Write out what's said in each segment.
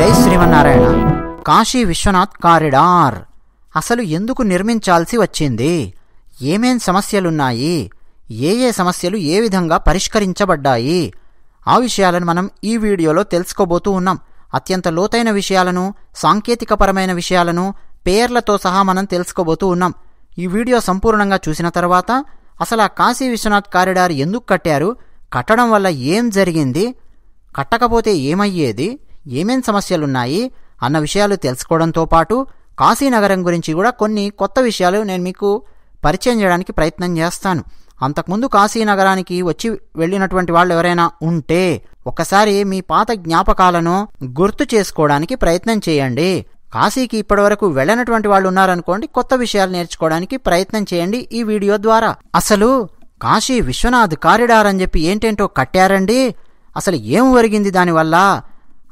జై శ్రీమన్నారాయణ కాశీ విశ్వనాథ్ కారిడార్ అసలు ఎందుకు నిర్మించాల్సి వచ్చింది ఏమేం సమస్యలున్నాయి ఏ ఏ సమస్యలు ఏ విధంగా పరిష్కరించబడ్డాయి ఆ విషయాలను మనం ఈ వీడియోలో తెలుసుకోబోతూ ఉన్నాం అత్యంత లోతైన విషయాలను సాంకేతికపరమైన విషయాలను పేర్లతో సహా మనం తెలుసుకోబోతూ ఉన్నాం ఈ వీడియో సంపూర్ణంగా చూసిన తర్వాత అసలు ఆ కాశీ విశ్వనాథ్ కారిడార్ ఎందుకు కట్టారు కట్టడం వల్ల ఏం జరిగింది కట్టకపోతే ఏమయ్యేది ఏమేం సమస్యలున్నాయి అన్న విషయాలు తెలుసుకోవడంతో పాటు కాశీనగరం గురించి కూడా కొన్ని కొత్త విషయాలు నేను మీకు పరిచయం చేయడానికి ప్రయత్నం చేస్తాను అంతకుముందు కాశీనగరానికి వచ్చి వెళ్ళినటువంటి వాళ్ళు ఎవరైనా ఉంటే ఒకసారి మీ పాత జ్ఞాపకాలను గుర్తు చేసుకోవడానికి ప్రయత్నం చేయండి కాశీకి ఇప్పటివరకు వెళ్ళనటువంటి వాళ్ళు ఉన్నారనుకోండి కొత్త విషయాలు నేర్చుకోవడానికి ప్రయత్నం చేయండి ఈ వీడియో ద్వారా అసలు కాశీ విశ్వనాథ్ కారిడార్ అని చెప్పి ఏంటేంటో కట్టారండి అసలు ఏం ఒరిగింది దానివల్ల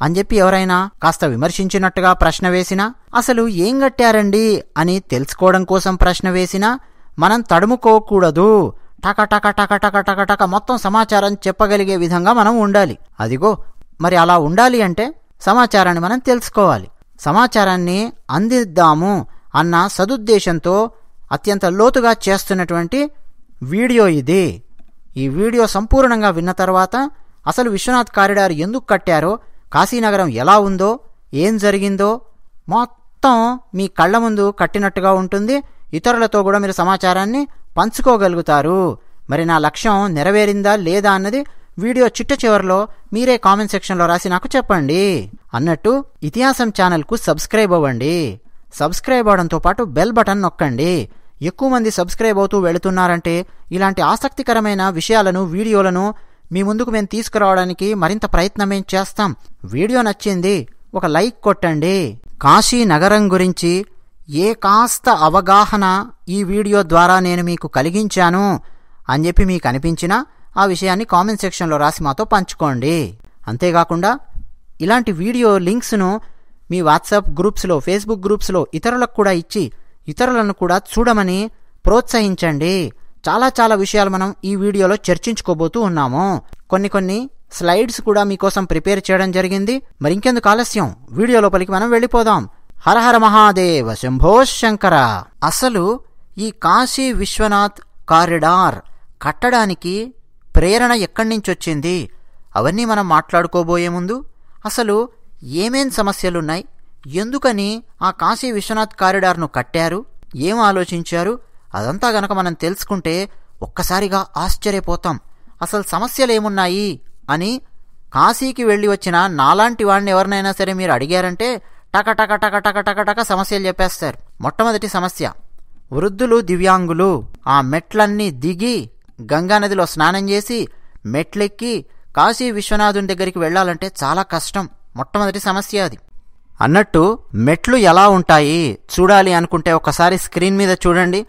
అని చెప్పి ఎవరైనా కాస్త విమర్శించినట్టుగా ప్రశ్న వేసినా అసలు ఏం కట్టారండి అని తెలుసుకోవడం కోసం ప్రశ్న వేసినా మనం తడుముకోకూడదు టక టక టక టక టక టక మొత్తం సమాచారం చెప్పగలిగే విధంగా మనం ఉండాలి అదిగో మరి అలా ఉండాలి అంటే సమాచారాన్ని మనం తెలుసుకోవాలి సమాచారాన్ని అందిద్దాము అన్న సదుద్దేశంతో అత్యంత లోతుగా చేస్తున్నటువంటి వీడియో ఇది ఈ వీడియో సంపూర్ణంగా విన్న తర్వాత అసలు విశ్వనాథ్ కారిడార్ ఎందుకు కట్టారో కాశీనగరం ఎలా ఉందో ఏం జరిగిందో మొత్తం మీ కళ్ళ ముందు కట్టినట్టుగా ఉంటుంది ఇతరులతో కూడా మీరు సమాచారాన్ని పంచుకోగలుగుతారు మరి నా లక్ష్యం నెరవేరిందా లేదా అన్నది వీడియో చిట్ట చివరిలో మీరే కామెంట్ సెక్షన్లో రాసి నాకు చెప్పండి అన్నట్టు ఇతిహాసం ఛానల్కు సబ్స్క్రైబ్ అవ్వండి సబ్స్క్రైబ్ అవడంతో పాటు బెల్ బటన్ నొక్కండి ఎక్కువ మంది సబ్స్క్రైబ్ అవుతూ వెళుతున్నారంటే ఇలాంటి ఆసక్తికరమైన విషయాలను వీడియోలను మీ ముందుకు మేము తీసుకురావడానికి మరింత ప్రయత్నం ఏం చేస్తాం వీడియో నచ్చింది ఒక లైక్ కొట్టండి కాశీ నగరం గురించి ఏ కాస్త అవగాహన ఈ వీడియో ద్వారా నేను మీకు కలిగించాను అని చెప్పి మీకు అనిపించినా ఆ విషయాన్ని కామెంట్ సెక్షన్లో రాసి మాతో పంచుకోండి అంతేకాకుండా ఇలాంటి వీడియో లింక్స్ను మీ వాట్సాప్ గ్రూప్స్లో ఫేస్బుక్ గ్రూప్స్లో ఇతరులకు కూడా ఇచ్చి ఇతరులను కూడా చూడమని ప్రోత్సహించండి చాలా చాలా విషయాలు మనం ఈ వీడియోలో చర్చించుకోబోతూ ఉన్నాము కొన్ని కొన్ని స్లైడ్స్ కూడా మీకోసం ప్రిపేర్ చేయడం జరిగింది మరింకెందుకు ఆలస్యం వీడియో లోపలికి మనం వెళ్ళిపోదాం హరహర మహాదేవ శంభో శంకర అసలు ఈ కాశీ విశ్వనాథ్ కారిడార్ కట్టడానికి ప్రేరణ ఎక్కడి నుంచి వచ్చింది అవన్నీ మనం మాట్లాడుకోబోయే ముందు అసలు ఏమేం సమస్యలున్నాయి ఎందుకని ఆ కాశీ విశ్వనాథ్ కారిడార్ను కట్టారు ఏం ఆలోచించారు అదంతా గనక మనం తెలుసుకుంటే ఒక్కసారిగా ఆశ్చర్యపోతాం అసలు సమస్యలేమున్నాయి అని కాశీకి వెళ్ళి వచ్చిన నాలాంటి వాడిని ఎవరినైనా సరే మీరు అడిగారంటే టక టక టక టక టక సమస్యలు చెప్పేస్తారు మొట్టమొదటి సమస్య వృద్ధులు దివ్యాంగులు ఆ మెట్లన్నీ దిగి గంగానదిలో స్నానం చేసి మెట్లెక్కి కాశీ విశ్వనాథుని దగ్గరికి వెళ్ళాలంటే చాలా కష్టం మొట్టమొదటి సమస్య అది అన్నట్టు మెట్లు ఎలా ఉంటాయి చూడాలి అనుకుంటే ఒకసారి స్క్రీన్ మీద చూడండి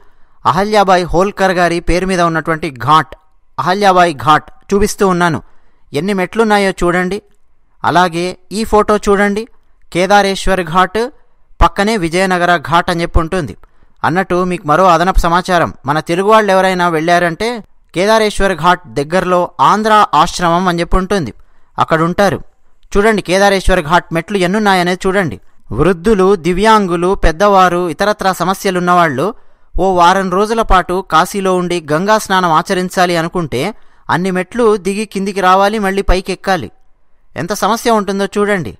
అహల్యాబాయ్ హోల్కర్ గారి పేరు మీద ఉన్నటువంటి ఘాట్ అహల్యాబాయ్ ఘాట్ చూపిస్తూ ఉన్నాను ఎన్ని మెట్లున్నాయో చూడండి అలాగే ఈ ఫోటో చూడండి కేదారేశ్వర్ ఘాట్ పక్కనే విజయనగర ఘాట్ అని చెప్పి ఉంటుంది అన్నట్టు మీకు మరో అదనపు సమాచారం మన తెలుగు వాళ్ళు ఎవరైనా వెళ్ళారంటే కేదారేశ్వర్ ఘాట్ దగ్గరలో ఆంధ్ర ఆశ్రమం అని చెప్పి ఉంటుంది అక్కడ ఉంటారు చూడండి కేదారేశ్వర్ ఘాట్ మెట్లు ఎన్నున్నాయనేది చూడండి వృద్ధులు దివ్యాంగులు పెద్దవారు ఇతరత్ర సమస్యలున్నవాళ్ళు ఓ వారం రోజుల పాటు కాశీలో ఉండి గంగా స్నానం ఆచరించాలి అనుకుంటే అన్ని మెట్లు దిగి కిందికి రావాలి మళ్ళీ పైకి ఎక్కాలి ఎంత సమస్య ఉంటుందో చూడండి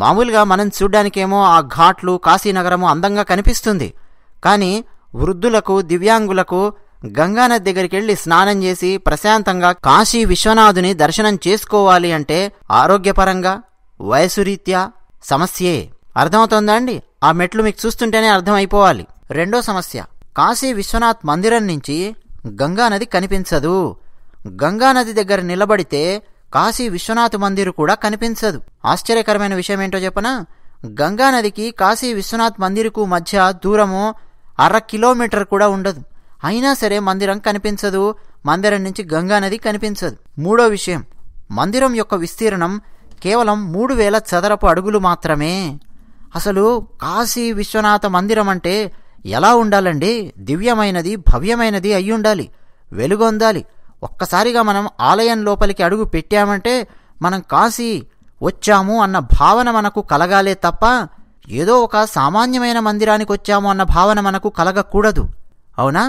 మామూలుగా మనం చూడ్డానికేమో ఆ ఘాట్లు కాశీనగరము అందంగా కనిపిస్తుంది కానీ వృద్ధులకు దివ్యాంగులకు గంగానది దగ్గరికి వెళ్ళి స్నానం చేసి ప్రశాంతంగా కాశీ విశ్వనాథుని దర్శనం చేసుకోవాలి అంటే ఆరోగ్యపరంగా వయసురీత్యా సమస్యే అర్థమవుతోందా అండి ఆ మెట్లు మీకు చూస్తుంటేనే అర్థమైపోవాలి రెండో సమస్య కాశీ విశ్వనాథ్ మందిరం నుంచి గంగానది కనిపించదు గంగానది దగ్గర నిలబడితే కాశీ విశ్వనాథ్ మందిర్ కూడా కనిపించదు ఆశ్చర్యకరమైన విషయం ఏంటో చెప్పనా గంగానదికి కాశీ విశ్వనాథ్ మందిరుకు మధ్య దూరము అర కిలోమీటర్ కూడా ఉండదు అయినా సరే మందిరం కనిపించదు మందిరం నుంచి గంగానది కనిపించదు మూడో విషయం మందిరం యొక్క విస్తీర్ణం కేవలం మూడు వేల చదరపు అడుగులు మాత్రమే అసలు కాశీ విశ్వనాథ మందిరం అంటే ఎలా ఉండాలండి దివ్యమైనది భవ్యమైనది అయ్యుండాలి వెలుగొందాలి ఒక్కసారిగా మనం ఆలయం లోపలికి అడుగు పెట్టామంటే మనం కాశీ వచ్చాము అన్న భావన మనకు కలగాలే తప్ప ఏదో ఒక సామాన్యమైన మందిరానికి వచ్చాము అన్న భావన మనకు కలగకూడదు అవునా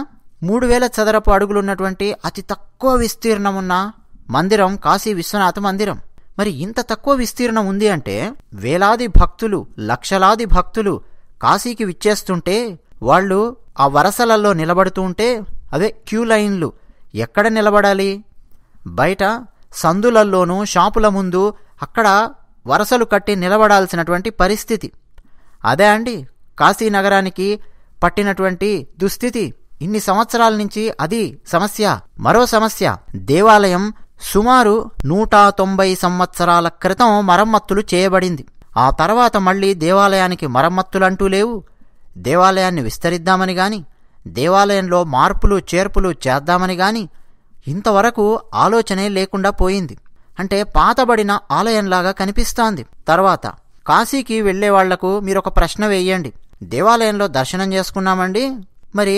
మూడు వేల చదరపు అడుగులున్నటువంటి అతి తక్కువ విస్తీర్ణం ఉన్న మందిరం కాశీ విశ్వనాథ మందిరం మరి ఇంత తక్కువ విస్తీర్ణం ఉంది అంటే వేలాది భక్తులు లక్షలాది భక్తులు కాశీకి విచ్చేస్తుంటే వాళ్ళు ఆ వరసలలో నిలబడుతూ ఉంటే అదే క్యూ లైన్లు ఎక్కడ నిలబడాలి బయట సందులల్లోనూ షాపుల ముందు అక్కడ వరసలు కట్టి నిలబడాల్సినటువంటి పరిస్థితి అదే అండి కాశీ నగరానికి పట్టినటువంటి దుస్థితి ఇన్ని సంవత్సరాల నుంచి అది సమస్య మరో సమస్య దేవాలయం సుమారు నూట తొంభై సంవత్సరాల క్రితం మరమ్మత్తులు చేయబడింది ఆ తర్వాత మళ్ళీ దేవాలయానికి మరమ్మత్తులంటూ లేవు దేవాలయాన్ని విస్తరిద్దామని గాని దేవాలయంలో మార్పులు చేర్పులు చేద్దామని గాని ఇంతవరకు ఆలోచనే లేకుండా పోయింది అంటే పాతబడిన ఆలయంలాగా కనిపిస్తోంది తర్వాత కాశీకి వెళ్లే వాళ్లకు మీరు ఒక ప్రశ్న వేయండి దేవాలయంలో దర్శనం చేసుకున్నామండి మరి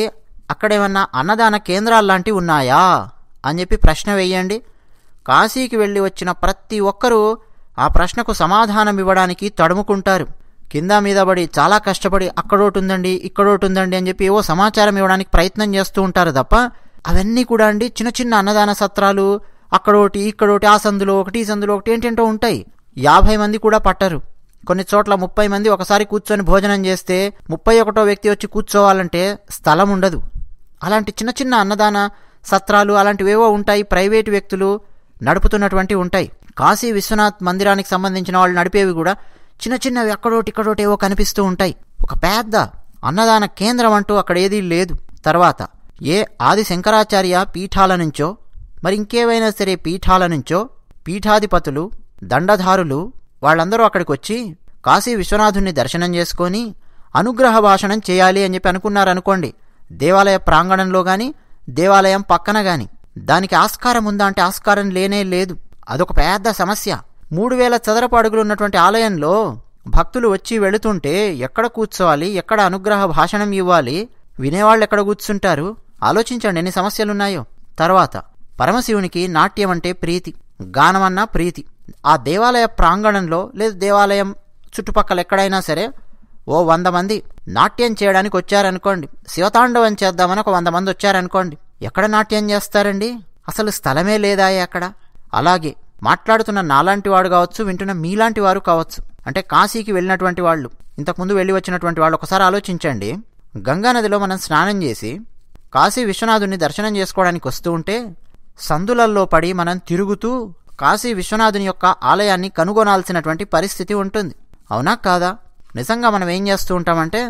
అక్కడేమన్నా అన్నదాన కేంద్రాలు లాంటివి ఉన్నాయా అని చెప్పి ప్రశ్న వేయండి కాశీకి వెళ్ళి వచ్చిన ప్రతి ఒక్కరూ ఆ ప్రశ్నకు సమాధానం ఇవ్వడానికి తడుముకుంటారు కింద మీద పడి చాలా కష్టపడి అక్కడోటి ఉందండి ఇక్కడోటి ఉందండి అని చెప్పి ఏవో సమాచారం ఇవ్వడానికి ప్రయత్నం చేస్తూ ఉంటారు తప్ప అవన్నీ కూడా అండి చిన్న చిన్న అన్నదాన సత్రాలు అక్కడోటి ఇక్కడోటి ఆ సందులో ఒకటి సందులో ఒకటి ఏంటేంటో ఉంటాయి యాభై మంది కూడా పట్టరు కొన్ని చోట్ల ముప్పై మంది ఒకసారి కూర్చొని భోజనం చేస్తే ముప్పై ఒకటో వ్యక్తి వచ్చి కూర్చోవాలంటే స్థలం ఉండదు అలాంటి చిన్న చిన్న అన్నదాన సత్రాలు అలాంటివేవో ఉంటాయి ప్రైవేటు వ్యక్తులు నడుపుతున్నటువంటి ఉంటాయి కాశీ విశ్వనాథ్ మందిరానికి సంబంధించిన వాళ్ళు నడిపేవి కూడా చిన్న చిన్నవి అక్కడోటి ఇక్కడోటి ఏవో కనిపిస్తూ ఉంటాయి ఒక పెద్ద అన్నదాన కేంద్రం అంటూ అక్కడ ఏదీ లేదు తర్వాత ఏ ఆది శంకరాచార్య పీఠాల నుంచో మరి ఇంకేవైనా సరే పీఠాల నుంచో పీఠాధిపతులు దండధారులు వాళ్ళందరూ అక్కడికి వచ్చి కాశీ విశ్వనాథుణ్ణి దర్శనం చేసుకొని అనుగ్రహ భాషణం చేయాలి అని చెప్పి అనుకున్నారనుకోండి దేవాలయ ప్రాంగణంలో కానీ దేవాలయం పక్కన గాని దానికి ఆస్కారం ఉందా అంటే ఆస్కారం లేనే లేదు అదొక పెద్ద సమస్య మూడు వేల చదరపు అడుగులు ఉన్నటువంటి ఆలయంలో భక్తులు వచ్చి వెళుతుంటే ఎక్కడ కూర్చోవాలి ఎక్కడ అనుగ్రహ భాషణం ఇవ్వాలి వినేవాళ్ళు ఎక్కడ కూర్చుంటారు ఆలోచించండి ఎన్ని సమస్యలున్నాయో తర్వాత పరమశివునికి నాట్యం అంటే ప్రీతి గానమన్నా ప్రీతి ఆ దేవాలయ ప్రాంగణంలో లేదా దేవాలయం చుట్టుపక్కల ఎక్కడైనా సరే ఓ వంద మంది నాట్యం చేయడానికి వచ్చారనుకోండి శివతాండవం చేద్దామని ఒక వంద మంది వచ్చారనుకోండి ఎక్కడ నాట్యం చేస్తారండి అసలు స్థలమే లేదా అక్కడ అలాగే మాట్లాడుతున్న నాలాంటి వాడు కావచ్చు వింటున్న మీలాంటి వారు కావచ్చు అంటే కాశీకి వెళ్ళినటువంటి వాళ్ళు ఇంతకుముందు వెళ్ళి వచ్చినటువంటి వాళ్ళు ఒకసారి ఆలోచించండి గంగానదిలో మనం స్నానం చేసి కాశీ విశ్వనాథుని దర్శనం చేసుకోవడానికి వస్తూ ఉంటే సందులల్లో పడి మనం తిరుగుతూ కాశీ విశ్వనాథుని యొక్క ఆలయాన్ని కనుగొనాల్సినటువంటి పరిస్థితి ఉంటుంది అవునా కాదా నిజంగా మనం ఏం చేస్తూ ఉంటామంటే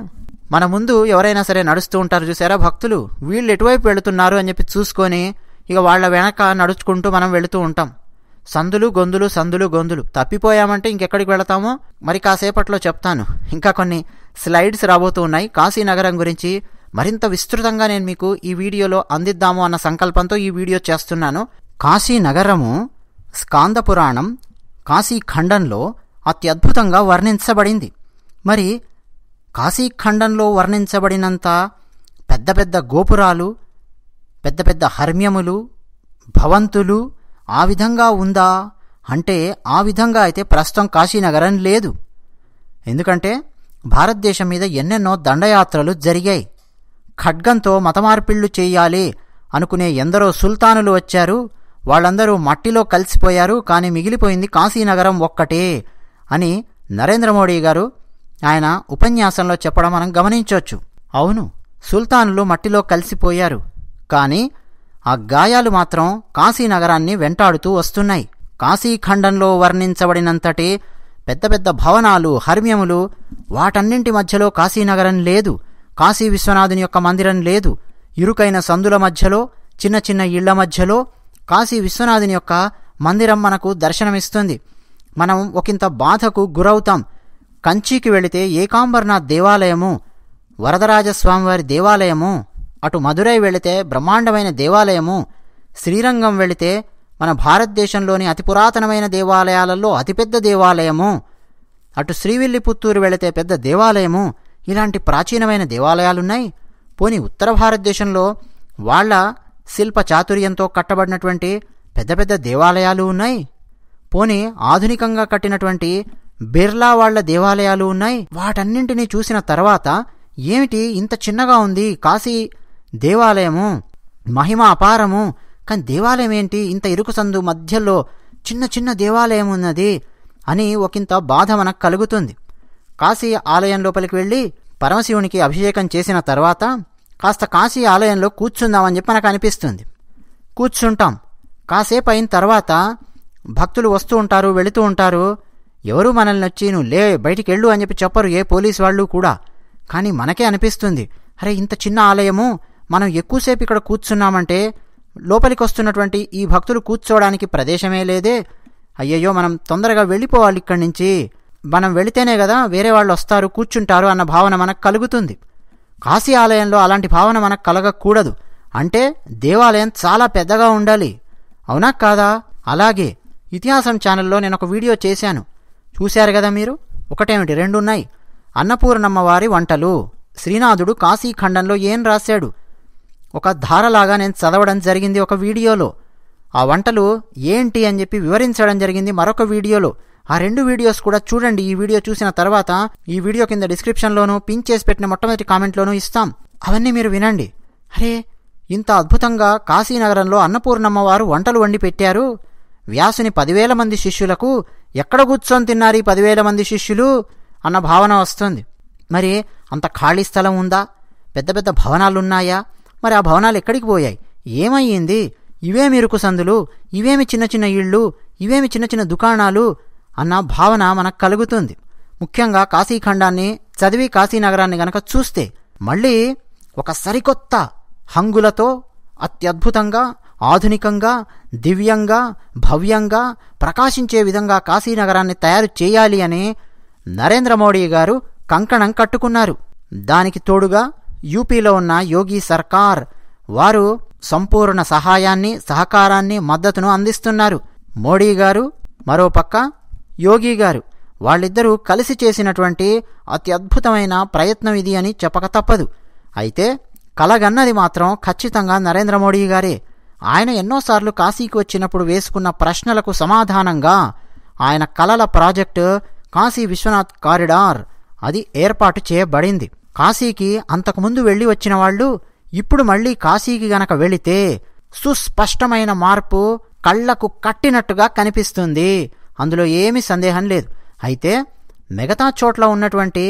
మన ముందు ఎవరైనా సరే నడుస్తూ ఉంటారు చూసారా భక్తులు వీళ్ళు ఎటువైపు వెళుతున్నారు అని చెప్పి చూసుకొని ఇక వాళ్ళ వెనక నడుచుకుంటూ మనం వెళుతూ ఉంటాం సందులు గొంతులు సందులు గొంతులు తప్పిపోయామంటే ఇంకెక్కడికి వెళతామో మరి కాసేపట్లో చెప్తాను ఇంకా కొన్ని స్లైడ్స్ రాబోతూ ఉన్నాయి కాశీ నగరం గురించి మరింత విస్తృతంగా నేను మీకు ఈ వీడియోలో అందిద్దాము అన్న సంకల్పంతో ఈ వీడియో చేస్తున్నాను కాశీ నగరము స్కాంద పురాణం కాశీఖండంలో అత్యద్భుతంగా వర్ణించబడింది మరి కాశీఖండంలో వర్ణించబడినంత పెద్ద పెద్ద గోపురాలు పెద్ద పెద్ద హర్మ్యములు భవంతులు ఆ విధంగా ఉందా అంటే ఆ విధంగా అయితే ప్రస్తుతం కాశీనగరం లేదు ఎందుకంటే భారతదేశం మీద ఎన్నెన్నో దండయాత్రలు జరిగాయి ఖడ్గంతో మతమార్పిళ్లు చేయాలి అనుకునే ఎందరో సుల్తానులు వచ్చారు వాళ్ళందరూ మట్టిలో కలిసిపోయారు కానీ మిగిలిపోయింది కాశీనగరం ఒక్కటే అని నరేంద్ర మోడీ గారు ఆయన ఉపన్యాసంలో చెప్పడం మనం గమనించవచ్చు అవును సుల్తానులు మట్టిలో కలిసిపోయారు కానీ ఆ గాయాలు మాత్రం కాశీనగరాన్ని వెంటాడుతూ వస్తున్నాయి కాశీఖండంలో వర్ణించబడినంతటి పెద్ద పెద్ద భవనాలు హర్మ్యములు వాటన్నింటి మధ్యలో కాశీనగరం లేదు కాశీ విశ్వనాథుని యొక్క మందిరం లేదు ఇరుకైన సందుల మధ్యలో చిన్న చిన్న ఇళ్ల మధ్యలో కాశీ విశ్వనాథుని యొక్క మందిరం మనకు దర్శనమిస్తుంది మనం ఒకంత బాధకు గురవుతాం కంచికి వెళితే ఏకాంబర్నాథ్ దేవాలయము వరదరాజస్వామివారి దేవాలయము అటు మదురై వెళితే బ్రహ్మాండమైన దేవాలయము శ్రీరంగం వెళితే మన భారతదేశంలోని అతి పురాతనమైన దేవాలయాలలో అతిపెద్ద దేవాలయము అటు శ్రీవిల్లిపుత్తూరు వెళితే పెద్ద దేవాలయము ఇలాంటి ప్రాచీనమైన దేవాలయాలున్నాయి పోని ఉత్తర భారతదేశంలో వాళ్ళ శిల్ప చాతుర్యంతో కట్టబడినటువంటి పెద్ద పెద్ద దేవాలయాలు ఉన్నాయి పోని ఆధునికంగా కట్టినటువంటి బిర్లా వాళ్ల దేవాలయాలు ఉన్నాయి వాటన్నింటినీ చూసిన తర్వాత ఏమిటి ఇంత చిన్నగా ఉంది కాశీ దేవాలయము మహిమ అపారము కానీ దేవాలయం ఏంటి ఇంత ఇరుకు సందు మధ్యలో చిన్న చిన్న దేవాలయం ఉన్నది అని ఒకంత బాధ మనకు కలుగుతుంది కాశీ ఆలయం లోపలికి వెళ్ళి పరమశివునికి అభిషేకం చేసిన తర్వాత కాస్త కాశీ ఆలయంలో కూర్చుందామని చెప్పి మనకు అనిపిస్తుంది కూర్చుంటాం కాసేపు అయిన తర్వాత భక్తులు వస్తూ ఉంటారు వెళుతూ ఉంటారు ఎవరు మనల్ని వచ్చి నువ్వు లే బయటికి వెళ్ళు అని చెప్పి చెప్పరు ఏ పోలీస్ వాళ్ళు కూడా కానీ మనకే అనిపిస్తుంది అరే ఇంత చిన్న ఆలయము మనం ఎక్కువసేపు ఇక్కడ కూర్చున్నామంటే లోపలికి వస్తున్నటువంటి ఈ భక్తులు కూర్చోవడానికి ప్రదేశమే లేదే అయ్యయ్యో మనం తొందరగా వెళ్ళిపోవాలి ఇక్కడి నుంచి మనం వెళితేనే కదా వేరే వాళ్ళు వస్తారు కూర్చుంటారు అన్న భావన మనకు కలుగుతుంది కాశీ ఆలయంలో అలాంటి భావన మనకు కలగకూడదు అంటే దేవాలయం చాలా పెద్దగా ఉండాలి అవునా కాదా అలాగే ఇతిహాసం ఛానల్లో నేను ఒక వీడియో చేశాను చూశారు కదా మీరు ఒకటేమిటి రెండున్నాయి అన్నపూర్ణమ్మ వారి వంటలు శ్రీనాథుడు కాశీఖండంలో ఏం రాశాడు ఒక ధారలాగా నేను చదవడం జరిగింది ఒక వీడియోలో ఆ వంటలు ఏంటి అని చెప్పి వివరించడం జరిగింది మరొక వీడియోలో ఆ రెండు వీడియోస్ కూడా చూడండి ఈ వీడియో చూసిన తర్వాత ఈ వీడియో కింద డిస్క్రిప్షన్లోను పిన్ చేసి పెట్టిన మొట్టమొదటి కామెంట్లోనూ ఇస్తాం అవన్నీ మీరు వినండి అరే ఇంత అద్భుతంగా కాశీనగరంలో అన్నపూర్ణమ్మ వారు వంటలు వండి పెట్టారు వ్యాసుని పదివేల మంది శిష్యులకు ఎక్కడ కూర్చొని తిన్నారు ఈ పదివేల మంది శిష్యులు అన్న భావన వస్తుంది మరి అంత ఖాళీ స్థలం ఉందా పెద్ద పెద్ద భవనాలున్నాయా మరి ఆ భవనాలు ఎక్కడికి పోయాయి ఏమయ్యింది ఇవేమి ఇరుకు సందులు ఇవేమి చిన్న చిన్న ఇళ్ళు ఇవేమి చిన్న చిన్న దుకాణాలు అన్న భావన మనకు కలుగుతుంది ముఖ్యంగా కాశీఖండాన్ని చదివి కాశీనగరాన్ని గనక చూస్తే మళ్ళీ ఒక సరికొత్త హంగులతో అత్యద్భుతంగా ఆధునికంగా దివ్యంగా భవ్యంగా ప్రకాశించే విధంగా కాశీనగరాన్ని తయారు చేయాలి అని నరేంద్ర మోడీ గారు కంకణం కట్టుకున్నారు దానికి తోడుగా యూపీలో ఉన్న యోగి సర్కార్ వారు సంపూర్ణ సహాయాన్ని సహకారాన్ని మద్దతును అందిస్తున్నారు మోడీ గారు మరోపక్క యోగి గారు వాళ్ళిద్దరూ కలిసి చేసినటువంటి అత్యద్భుతమైన ప్రయత్నం ఇది అని చెప్పక తప్పదు అయితే కలగన్నది మాత్రం ఖచ్చితంగా నరేంద్ర మోడీ గారే ఆయన ఎన్నోసార్లు కాశీకి వచ్చినప్పుడు వేసుకున్న ప్రశ్నలకు సమాధానంగా ఆయన కలల ప్రాజెక్టు కాశీ విశ్వనాథ్ కారిడార్ అది ఏర్పాటు చేయబడింది కాశీకి అంతకుముందు వెళ్ళి వచ్చిన వాళ్ళు ఇప్పుడు మళ్ళీ కాశీకి గనక వెళితే సుస్పష్టమైన మార్పు కళ్లకు కట్టినట్టుగా కనిపిస్తుంది అందులో ఏమీ సందేహం లేదు అయితే మిగతా చోట్ల ఉన్నటువంటి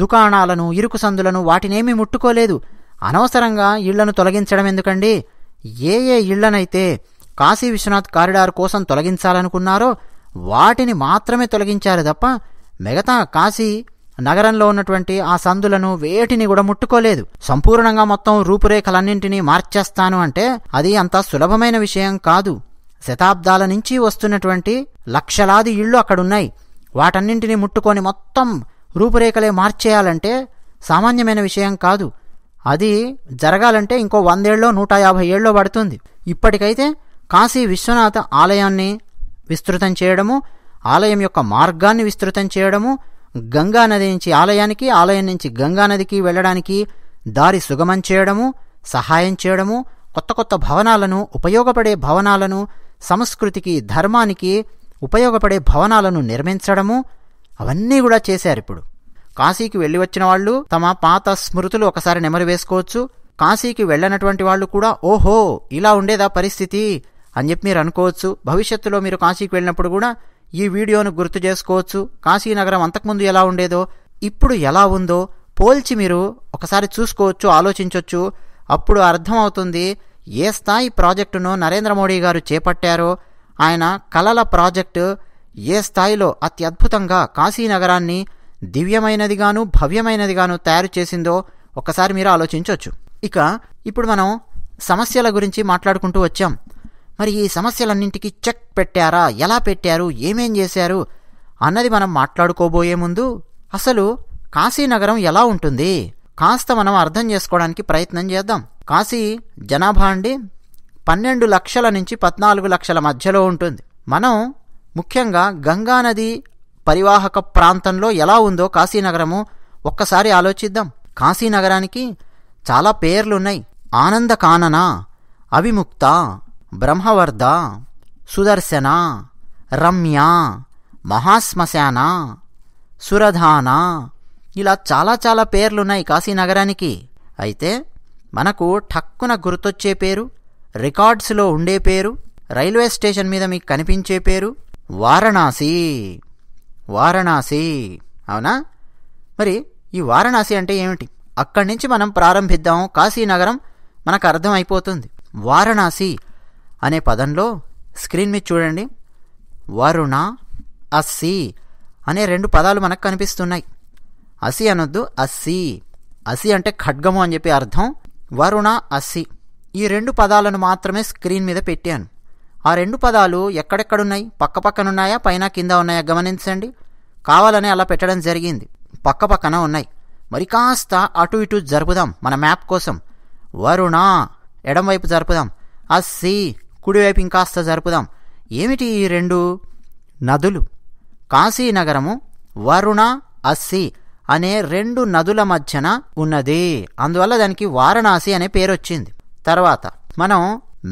దుకాణాలను ఇరుకు సందులను వాటినేమీ ముట్టుకోలేదు అనవసరంగా ఇళ్లను తొలగించడం ఎందుకండి ఏ ఏ ఇళ్లనైతే కాశీ విశ్వనాథ్ కారిడార్ కోసం తొలగించాలనుకున్నారో వాటిని మాత్రమే తొలగించారు తప్ప మిగతా కాశీ నగరంలో ఉన్నటువంటి ఆ సందులను వేటిని కూడా ముట్టుకోలేదు సంపూర్ణంగా మొత్తం రూపురేఖలన్నింటినీ మార్చేస్తాను అంటే అది అంత సులభమైన విషయం కాదు శతాబ్దాల నుంచి వస్తున్నటువంటి లక్షలాది ఇళ్ళు అక్కడున్నాయి వాటన్నింటినీ ముట్టుకొని మొత్తం రూపురేఖలే మార్చేయాలంటే సామాన్యమైన విషయం కాదు అది జరగాలంటే ఇంకో వందేళ్ళో నూట యాభై ఏళ్ళో పడుతుంది ఇప్పటికైతే కాశీ విశ్వనాథ ఆలయాన్ని విస్తృతం చేయడము ఆలయం యొక్క మార్గాన్ని విస్తృతం చేయడము గంగానది నుంచి ఆలయానికి ఆలయం నుంచి గంగానదికి వెళ్ళడానికి దారి సుగమం చేయడము సహాయం చేయడము కొత్త కొత్త భవనాలను ఉపయోగపడే భవనాలను సంస్కృతికి ధర్మానికి ఉపయోగపడే భవనాలను నిర్మించడము అవన్నీ కూడా చేశారు ఇప్పుడు కాశీకి వెళ్ళి వచ్చిన వాళ్ళు తమ పాత స్మృతులు ఒకసారి నెమరు వేసుకోవచ్చు కాశీకి వెళ్ళనటువంటి వాళ్ళు కూడా ఓహో ఇలా ఉండేదా పరిస్థితి అని చెప్పి మీరు అనుకోవచ్చు భవిష్యత్తులో మీరు కాశీకి వెళ్ళినప్పుడు కూడా ఈ వీడియోను గుర్తు చేసుకోవచ్చు కాశీనగరం అంతకుముందు ఎలా ఉండేదో ఇప్పుడు ఎలా ఉందో పోల్చి మీరు ఒకసారి చూసుకోవచ్చు ఆలోచించవచ్చు అప్పుడు అర్థమవుతుంది ఏ స్థాయి ప్రాజెక్టును నరేంద్ర మోడీ గారు చేపట్టారో ఆయన కలల ప్రాజెక్టు ఏ స్థాయిలో అత్యద్భుతంగా కాశీనగరాన్ని దివ్యమైనదిగాను భవ్యమైనదిగాను తయారు చేసిందో ఒకసారి మీరు ఆలోచించవచ్చు ఇక ఇప్పుడు మనం సమస్యల గురించి మాట్లాడుకుంటూ వచ్చాం మరి ఈ సమస్యలన్నింటికి చెక్ పెట్టారా ఎలా పెట్టారు ఏమేం చేశారు అన్నది మనం మాట్లాడుకోబోయే ముందు అసలు కాశీనగరం ఎలా ఉంటుంది కాస్త మనం అర్థం చేసుకోవడానికి ప్రయత్నం చేద్దాం కాశీ జనాభా అండి పన్నెండు లక్షల నుంచి పద్నాలుగు లక్షల మధ్యలో ఉంటుంది మనం ముఖ్యంగా గంగానది పరివాహక ప్రాంతంలో ఎలా ఉందో కాశీనగరము ఒక్కసారి ఆలోచిద్దాం కాశీనగరానికి చాలా పేర్లున్నాయి ఆనంద కానన అవిముక్త బ్రహ్మవర్ధ సుదర్శన రమ్య మహాశ్మశాన సురధాన ఇలా చాలా చాలా పేర్లున్నాయి కాశీ నగరానికి అయితే మనకు ఠక్కున గుర్తొచ్చే పేరు రికార్డ్స్లో ఉండే పేరు రైల్వే స్టేషన్ మీద మీకు కనిపించే పేరు వారణాసి వారణాసి అవునా మరి ఈ వారణాసి అంటే ఏమిటి అక్కడి నుంచి మనం ప్రారంభిద్దాం కాశీనగరం మనకు అర్థమైపోతుంది వారణాసి అనే పదంలో స్క్రీన్ మీద చూడండి వరుణ అస్సి అనే రెండు పదాలు మనకు కనిపిస్తున్నాయి అసి అనొద్దు అస్సి అసి అంటే ఖడ్గము అని చెప్పి అర్థం వరుణ అస్సి ఈ రెండు పదాలను మాత్రమే స్క్రీన్ మీద పెట్టాను ఆ రెండు పదాలు ఎక్కడెక్కడున్నాయి పక్క పక్కన ఉన్నాయా పైన కింద ఉన్నాయా గమనించండి కావాలనే అలా పెట్టడం జరిగింది పక్క పక్కన ఉన్నాయి మరి కాస్త అటు ఇటు జరుపుదాం మన మ్యాప్ కోసం వరుణ వైపు జరుపుదాం అస్సి కుడివైపు ఇంకాస్త జరుపుదాం ఏమిటి ఈ రెండు నదులు కాశీనగరము వరుణ అస్సి అనే రెండు నదుల మధ్యన ఉన్నది అందువల్ల దానికి వారణాసి అనే పేరు వచ్చింది తర్వాత మనం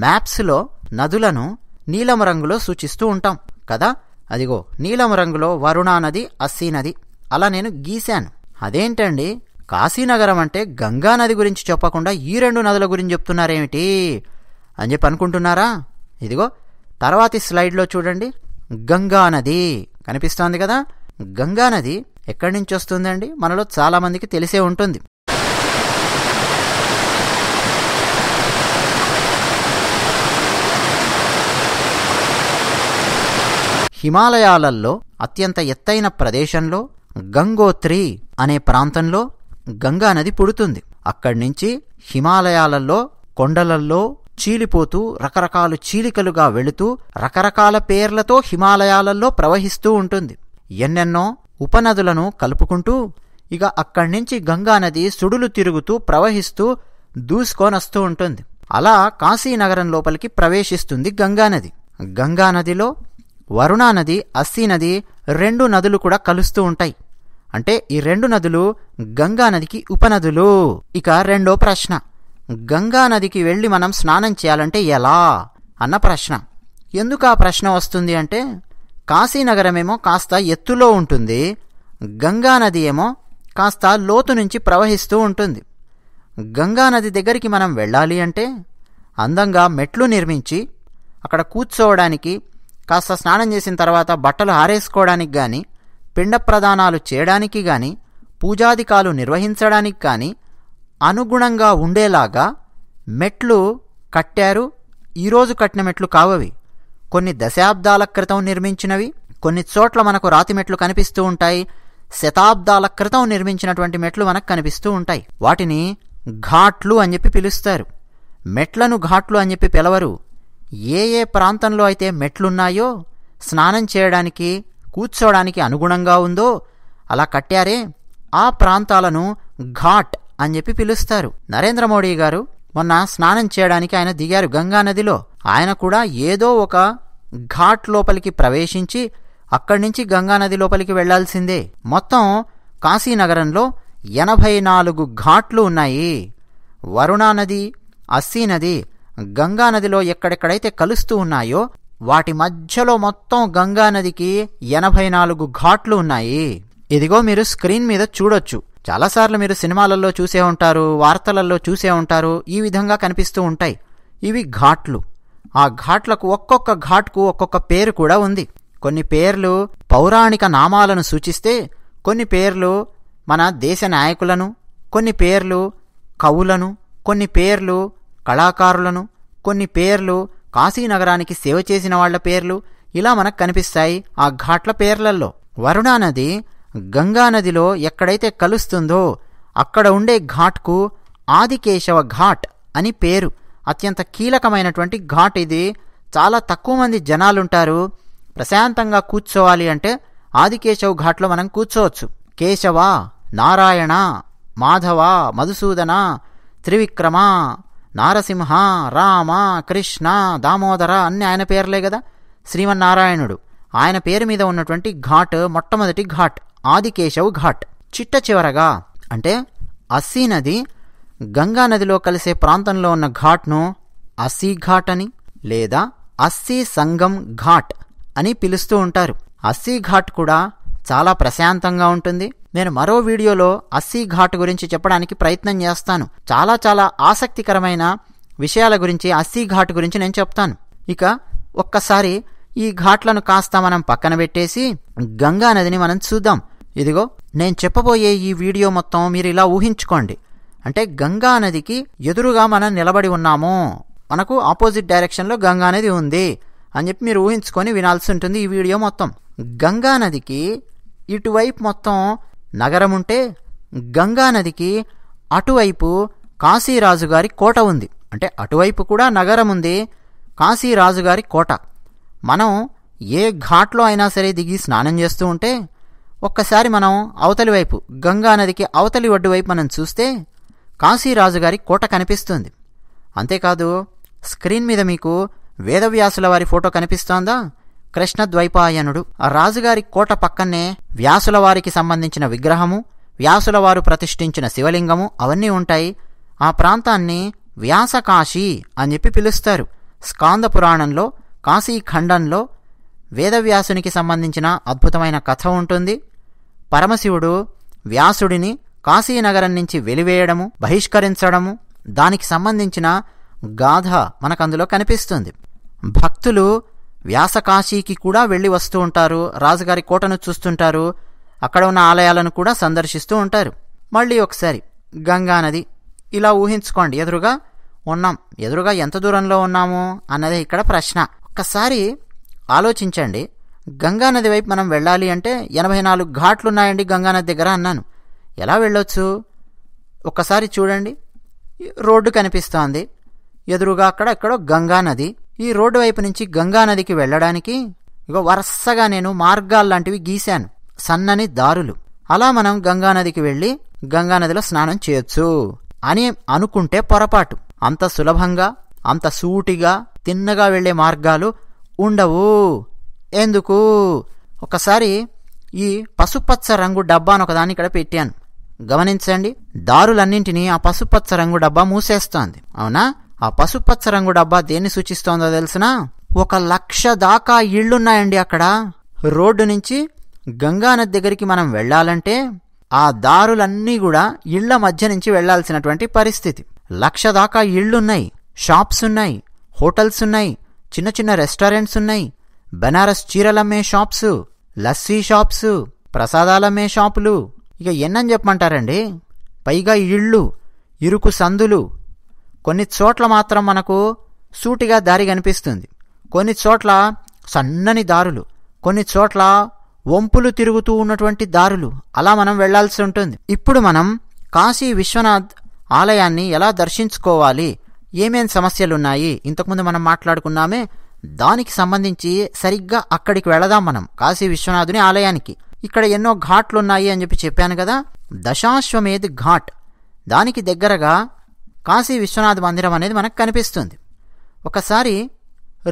మ్యాప్స్లో నదులను నీలం రంగులో సూచిస్తూ ఉంటాం కదా అదిగో నీలం రంగులో వరుణా నది అస్సీ నది అలా నేను గీశాను అదేంటండి కాశీనగరం అంటే గంగా నది గురించి చెప్పకుండా ఈ రెండు నదుల గురించి చెప్తున్నారేమిటి అని చెప్పి అనుకుంటున్నారా ఇదిగో తర్వాతి స్లైడ్లో చూడండి గంగా నది కనిపిస్తోంది కదా గంగా నది ఎక్కడి నుంచి వస్తుందండి మనలో చాలామందికి తెలిసే ఉంటుంది హిమాలయాలలో అత్యంత ఎత్తైన ప్రదేశంలో గంగోత్రి అనే ప్రాంతంలో గంగా నది పుడుతుంది అక్కడి నుంచి హిమాలయాలలో కొండలల్లో చీలిపోతూ రకరకాలు చీలికలుగా వెళుతూ రకరకాల పేర్లతో హిమాలయాలలో ప్రవహిస్తూ ఉంటుంది ఎన్నెన్నో ఉపనదులను కలుపుకుంటూ ఇక అక్కడ్నుంచి గంగానది సుడులు తిరుగుతూ ప్రవహిస్తూ దూసుకొనొస్తూ ఉంటుంది అలా కాశీనగరం లోపలికి ప్రవేశిస్తుంది గంగానది గంగానదిలో వరుణానది అస్సీనది రెండు నదులు కూడా కలుస్తూ ఉంటాయి అంటే ఈ రెండు నదులు గంగానదికి ఉపనదులు ఇక రెండో ప్రశ్న గంగానదికి వెళ్ళి మనం స్నానం చేయాలంటే ఎలా అన్న ప్రశ్న ఎందుకు ఆ ప్రశ్న వస్తుంది అంటే కాశీనగరమేమో కాస్త ఎత్తులో ఉంటుంది గంగానది ఏమో కాస్త లోతు నుంచి ప్రవహిస్తూ ఉంటుంది గంగానది దగ్గరికి మనం వెళ్ళాలి అంటే అందంగా మెట్లు నిర్మించి అక్కడ కూర్చోవడానికి కాస్త స్నానం చేసిన తర్వాత బట్టలు ఆరేసుకోవడానికి కానీ పిండ ప్రదానాలు చేయడానికి కానీ పూజాధికాలు నిర్వహించడానికి కానీ అనుగుణంగా ఉండేలాగా మెట్లు కట్టారు ఈరోజు కట్టిన మెట్లు కావవి కొన్ని దశాబ్దాల క్రితం నిర్మించినవి కొన్ని చోట్ల మనకు రాతి మెట్లు కనిపిస్తూ ఉంటాయి శతాబ్దాల క్రితం నిర్మించినటువంటి మెట్లు మనకు కనిపిస్తూ ఉంటాయి వాటిని ఘాట్లు అని చెప్పి పిలుస్తారు మెట్లను ఘాట్లు అని చెప్పి పిలవరు ఏ ఏ ప్రాంతంలో అయితే మెట్లున్నాయో స్నానం చేయడానికి కూర్చోడానికి అనుగుణంగా ఉందో అలా కట్టారే ఆ ప్రాంతాలను ఘాట్ అని చెప్పి పిలుస్తారు నరేంద్ర మోడీ గారు మొన్న స్నానం చేయడానికి ఆయన దిగారు గంగా నదిలో ఆయన కూడా ఏదో ఒక ఘాట్ లోపలికి ప్రవేశించి అక్కడి నుంచి గంగానది లోపలికి వెళ్లాల్సిందే మొత్తం కాశీనగరంలో ఎనభై నాలుగు ఘాట్లు ఉన్నాయి వరుణా నది అస్సీ నది గంగానదిలో ఎక్కడెక్కడైతే కలుస్తూ ఉన్నాయో వాటి మధ్యలో మొత్తం గంగానదికి ఎనభై నాలుగు ఘాట్లు ఉన్నాయి ఇదిగో మీరు స్క్రీన్ మీద చూడొచ్చు చాలాసార్లు మీరు సినిమాలలో చూసే ఉంటారు వార్తలలో చూసే ఉంటారు ఈ విధంగా కనిపిస్తూ ఉంటాయి ఇవి ఘాట్లు ఆ ఘాట్లకు ఒక్కొక్క ఘాట్కు ఒక్కొక్క పేరు కూడా ఉంది కొన్ని పేర్లు పౌరాణిక నామాలను సూచిస్తే కొన్ని పేర్లు మన దేశ నాయకులను కొన్ని పేర్లు కవులను కొన్ని పేర్లు కళాకారులను కొన్ని పేర్లు కాశీనగరానికి సేవ చేసిన వాళ్ల పేర్లు ఇలా మనకు కనిపిస్తాయి ఆ ఘాట్ల పేర్లల్లో వరుణా నది గంగానదిలో ఎక్కడైతే కలుస్తుందో అక్కడ ఉండే ఘాట్కు ఆదికేశవ ఘాట్ అని పేరు అత్యంత కీలకమైనటువంటి ఘాట్ ఇది చాలా తక్కువ మంది జనాలుంటారు ప్రశాంతంగా కూర్చోవాలి అంటే ఆదికేశవ ఘాట్లో మనం కూర్చోవచ్చు కేశవ నారాయణ మాధవ మధుసూదన త్రివిక్రమ నారసింహ రామ కృష్ణ దామోదర అన్ని ఆయన పేర్లే కదా శ్రీమన్నారాయణుడు ఆయన పేరు మీద ఉన్నటువంటి ఘాట్ మొట్టమొదటి ఘాట్ ఆదికేశవ్ ఘాట్ చిట్ట చివరగా అంటే అస్సీ నది గంగా నదిలో కలిసే ప్రాంతంలో ఉన్న ఘాట్ను అస్సీ ఘాట్ అని లేదా అస్సీ సంగం ఘాట్ అని పిలుస్తూ ఉంటారు అస్సీ ఘాట్ కూడా చాలా ప్రశాంతంగా ఉంటుంది నేను మరో వీడియోలో అస్సీ ఘాట్ గురించి చెప్పడానికి ప్రయత్నం చేస్తాను చాలా చాలా ఆసక్తికరమైన విషయాల గురించి అస్సీ ఘాట్ గురించి నేను చెప్తాను ఇక ఒక్కసారి ఈ ఘాట్లను కాస్త మనం పక్కన పెట్టేసి గంగా నదిని మనం చూద్దాం ఇదిగో నేను చెప్పబోయే ఈ వీడియో మొత్తం మీరు ఇలా ఊహించుకోండి అంటే గంగా నదికి ఎదురుగా మనం నిలబడి ఉన్నాము మనకు ఆపోజిట్ డైరెక్షన్లో గంగా నది ఉంది అని చెప్పి మీరు ఊహించుకొని వినాల్సి ఉంటుంది ఈ వీడియో మొత్తం గంగా నదికి ఇటువైపు మొత్తం నగరం ఉంటే గంగా నదికి అటువైపు కాశీరాజు గారి కోట ఉంది అంటే అటువైపు కూడా నగరం ఉంది కాశీరాజు గారి కోట మనం ఏ ఘాట్లో అయినా సరే దిగి స్నానం చేస్తూ ఉంటే ఒక్కసారి మనం అవతలి వైపు గంగా నదికి అవతలి ఒడ్డు వైపు మనం చూస్తే కాశీరాజు గారి కోట కనిపిస్తుంది అంతేకాదు స్క్రీన్ మీద మీకు వేదవ్యాసుల వారి ఫోటో కనిపిస్తోందా కృష్ణద్వైపాయనుడు ఆ రాజుగారి కోట పక్కనే వ్యాసుల వారికి సంబంధించిన విగ్రహము వ్యాసుల వారు ప్రతిష్ఠించిన శివలింగము అవన్నీ ఉంటాయి ఆ ప్రాంతాన్ని వ్యాసకాశీ అని చెప్పి పిలుస్తారు స్కాంద పురాణంలో కాశీఖండంలో వేదవ్యాసునికి సంబంధించిన అద్భుతమైన కథ ఉంటుంది పరమశివుడు వ్యాసుడిని కాశీనగరం నుంచి వెలివేయడము బహిష్కరించడము దానికి సంబంధించిన గాథ మనకందులో కనిపిస్తుంది భక్తులు వ్యాసకాశీకి కూడా వెళ్ళి వస్తూ ఉంటారు రాజుగారి కోటను చూస్తుంటారు అక్కడ ఉన్న ఆలయాలను కూడా సందర్శిస్తూ ఉంటారు మళ్ళీ ఒకసారి గంగానది ఇలా ఊహించుకోండి ఎదురుగా ఉన్నాం ఎదురుగా ఎంత దూరంలో ఉన్నాము అన్నదే ఇక్కడ ప్రశ్న ఒక్కసారి ఆలోచించండి గంగానది వైపు మనం వెళ్ళాలి అంటే ఎనభై నాలుగు ఘాట్లున్నాయండి గంగానది దగ్గర అన్నాను ఎలా వెళ్ళొచ్చు ఒక్కసారి చూడండి రోడ్డు కనిపిస్తోంది ఎదురుగా అక్కడ ఎక్కడో గంగానది ఈ రోడ్డు వైపు నుంచి గంగానదికి వెళ్ళడానికి ఇక వరుసగా నేను మార్గాల్లాంటివి గీశాను సన్నని దారులు అలా మనం గంగానదికి వెళ్ళి గంగానదిలో స్నానం చేయొచ్చు అని అనుకుంటే పొరపాటు అంత సులభంగా అంత సూటిగా తిన్నగా వెళ్లే మార్గాలు ఉండవు ఎందుకు ఒకసారి ఈ పసుపచ్చ రంగు అని ఒకదాన్ని ఇక్కడ పెట్టాను గమనించండి దారులన్నింటినీ ఆ పసుపచ్చ రంగు డబ్బా మూసేస్తోంది అవునా ఆ పసుపచ్చ రంగు డబ్బా దేన్ని సూచిస్తోందో తెలిసిన ఒక లక్ష దాకా ఇళ్లున్నాయండి అక్కడ రోడ్డు నుంచి గంగానది దగ్గరికి మనం వెళ్ళాలంటే ఆ దారులన్నీ కూడా ఇళ్ల మధ్య నుంచి వెళ్లాల్సినటువంటి పరిస్థితి లక్ష దాకా ఇళ్లున్నాయి షాప్స్ ఉన్నాయి హోటల్స్ ఉన్నాయి చిన్న చిన్న రెస్టారెంట్స్ ఉన్నాయి బెనారస్ చీరలమ్మే షాప్స్ లస్సీ షాప్స్ ప్రసాదాలమ్మే షాపులు ఇక ఎన్నని చెప్పమంటారండి పైగా ఇళ్ళు ఇరుకు సందులు కొన్ని చోట్ల మాత్రం మనకు సూటిగా దారి కనిపిస్తుంది కొన్ని చోట్ల సన్నని దారులు కొన్ని చోట్ల వంపులు తిరుగుతూ ఉన్నటువంటి దారులు అలా మనం వెళ్లాల్సి ఉంటుంది ఇప్పుడు మనం కాశీ విశ్వనాథ్ ఆలయాన్ని ఎలా దర్శించుకోవాలి ఏమేం సమస్యలున్నాయి ఇంతకుముందు మనం మాట్లాడుకున్నామే దానికి సంబంధించి సరిగ్గా అక్కడికి వెళదాం మనం కాశీ విశ్వనాథుని ఆలయానికి ఇక్కడ ఎన్నో ఘాట్లున్నాయి అని చెప్పి చెప్పాను కదా దశాశ్వమేధ్ ఘాట్ దానికి దగ్గరగా కాశీ విశ్వనాథ్ మందిరం అనేది మనకు కనిపిస్తుంది ఒకసారి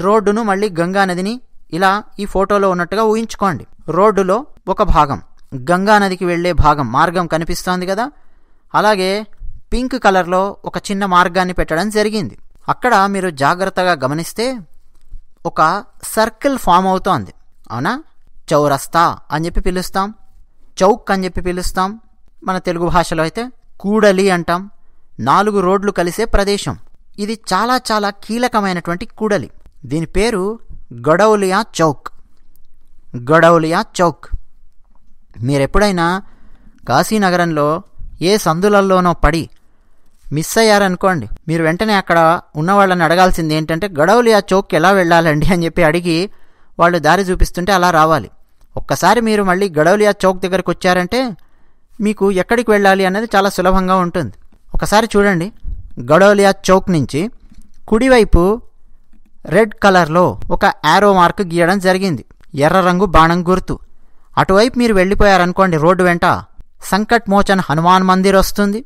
రోడ్డును మళ్ళీ గంగా నదిని ఇలా ఈ ఫోటోలో ఉన్నట్టుగా ఊహించుకోండి రోడ్డులో ఒక భాగం గంగా నదికి వెళ్లే భాగం మార్గం కనిపిస్తోంది కదా అలాగే పింక్ కలర్లో ఒక చిన్న మార్గాన్ని పెట్టడం జరిగింది అక్కడ మీరు జాగ్రత్తగా గమనిస్తే ఒక సర్కిల్ ఫామ్ అవుతోంది అవునా చౌరస్తా అని చెప్పి పిలుస్తాం చౌక్ అని చెప్పి పిలుస్తాం మన తెలుగు భాషలో అయితే కూడలి అంటాం నాలుగు రోడ్లు కలిసే ప్రదేశం ఇది చాలా చాలా కీలకమైనటువంటి కూడలి దీని పేరు గడౌలియా చౌక్ గడౌలియా చౌక్ మీరెప్పుడైనా కాశీనగరంలో ఏ సందులల్లోనో పడి మిస్ అయ్యారనుకోండి మీరు వెంటనే అక్కడ ఉన్న వాళ్ళని అడగాల్సింది ఏంటంటే ఆ చౌక్ ఎలా వెళ్ళాలండి అని చెప్పి అడిగి వాళ్ళు దారి చూపిస్తుంటే అలా రావాలి ఒక్కసారి మీరు మళ్ళీ గడౌలియా చౌక్ దగ్గరకు వచ్చారంటే మీకు ఎక్కడికి వెళ్ళాలి అనేది చాలా సులభంగా ఉంటుంది ఒకసారి చూడండి గడౌలియా చౌక్ నుంచి కుడివైపు రెడ్ కలర్లో ఒక యారో మార్క్ గీయడం జరిగింది ఎర్ర రంగు బాణం గుర్తు అటువైపు మీరు వెళ్ళిపోయారనుకోండి రోడ్డు వెంట సంకట్ మోచన్ హనుమాన్ మందిర్ వస్తుంది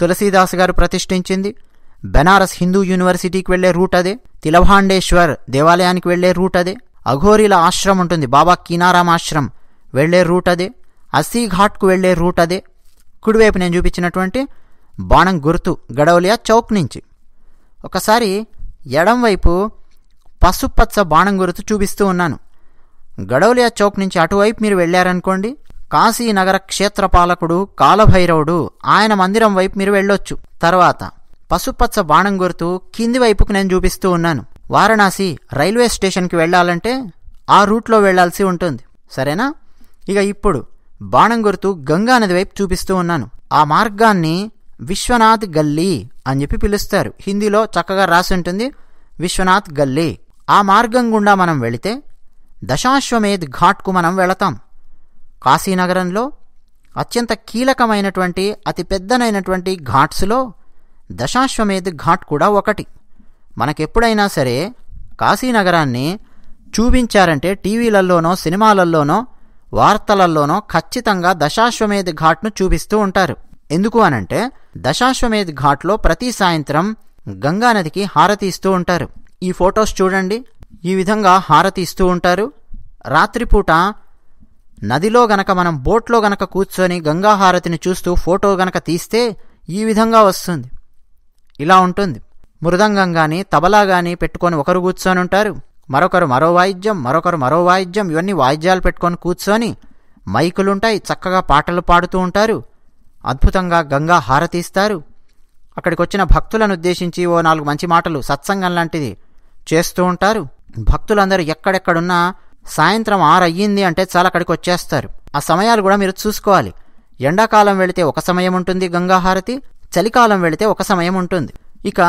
తులసీదాస్ గారు ప్రతిష్ఠించింది బెనారస్ హిందూ యూనివర్సిటీకి వెళ్లే రూట్ అదే తిలభాండేశ్వర్ దేవాలయానికి వెళ్లే రూట్ అదే అఘోరీల ఆశ్రమం ఉంటుంది బాబా కీనారాం ఆశ్రమం వెళ్లే రూట్ అదే అస్సీ ఘాట్కు వెళ్లే రూట్ అదే కుడివైపు నేను చూపించినటువంటి బాణం గుర్తు గడవలియా చౌక్ నుంచి ఒకసారి ఎడంవైపు పసుపచ్చ బాణం గుర్తు చూపిస్తూ ఉన్నాను గడవలియా చౌక్ నుంచి అటువైపు మీరు వెళ్ళారనుకోండి కాశీనగర క్షేత్రపాలకుడు కాలభైరవుడు ఆయన మందిరం వైపు మీరు వెళ్ళొచ్చు తర్వాత పసుపచ్చ బాణం గుర్తు కింది వైపుకు నేను చూపిస్తూ ఉన్నాను వారణాసి రైల్వే స్టేషన్కి వెళ్ళాలంటే ఆ రూట్లో వెళ్లాల్సి ఉంటుంది సరేనా ఇక ఇప్పుడు బాణం గుర్తు గంగానది వైపు చూపిస్తూ ఉన్నాను ఆ మార్గాన్ని విశ్వనాథ్ గల్లీ అని చెప్పి పిలుస్తారు హిందీలో చక్కగా రాసి ఉంటుంది విశ్వనాథ్ గల్లీ ఆ మార్గం గుండా మనం వెళితే దశాశ్వమేధ్ ఘాట్కు మనం వెళతాం కాశీనగరంలో అత్యంత కీలకమైనటువంటి అతి పెద్దనైనటువంటి ఘాట్స్లో దశాశ్వమేధ్ ఘాట్ కూడా ఒకటి మనకెప్పుడైనా సరే కాశీనగరాన్ని చూపించారంటే టీవీలలోనో సినిమాలల్లోనో వార్తలలోనో ఖచ్చితంగా దశాశ్వమేధ్ ఘాట్ను చూపిస్తూ ఉంటారు ఎందుకు అనంటే దశాశ్వమేధ్ ఘాట్లో ప్రతి సాయంత్రం గంగానదికి హారతి ఇస్తూ ఉంటారు ఈ ఫొటోస్ చూడండి ఈ విధంగా హారతి ఇస్తూ ఉంటారు రాత్రిపూట నదిలో గనక మనం బోట్లో గనక కూర్చొని గంగాహారతిని చూస్తూ ఫోటో గనక తీస్తే ఈ విధంగా వస్తుంది ఇలా ఉంటుంది మృదంగం కానీ తబలా గాని పెట్టుకొని ఒకరు కూర్చొని ఉంటారు మరొకరు మరో వాయిద్యం మరొకరు మరో వాయిద్యం ఇవన్నీ వాయిద్యాలు పెట్టుకొని కూర్చొని మైకులుంటాయి చక్కగా పాటలు పాడుతూ ఉంటారు అద్భుతంగా గంగా హారతిస్తారు అక్కడికి వచ్చిన భక్తులను ఉద్దేశించి ఓ నాలుగు మంచి మాటలు సత్సంగం లాంటిది చేస్తూ ఉంటారు భక్తులందరూ ఎక్కడెక్కడున్నా సాయంత్రం ఆరు అయ్యింది అంటే చాలా అక్కడికి వచ్చేస్తారు ఆ సమయాలు కూడా మీరు చూసుకోవాలి ఎండాకాలం వెళితే ఒక సమయం ఉంటుంది గంగాహారతి చలికాలం వెళితే ఒక సమయం ఉంటుంది ఇక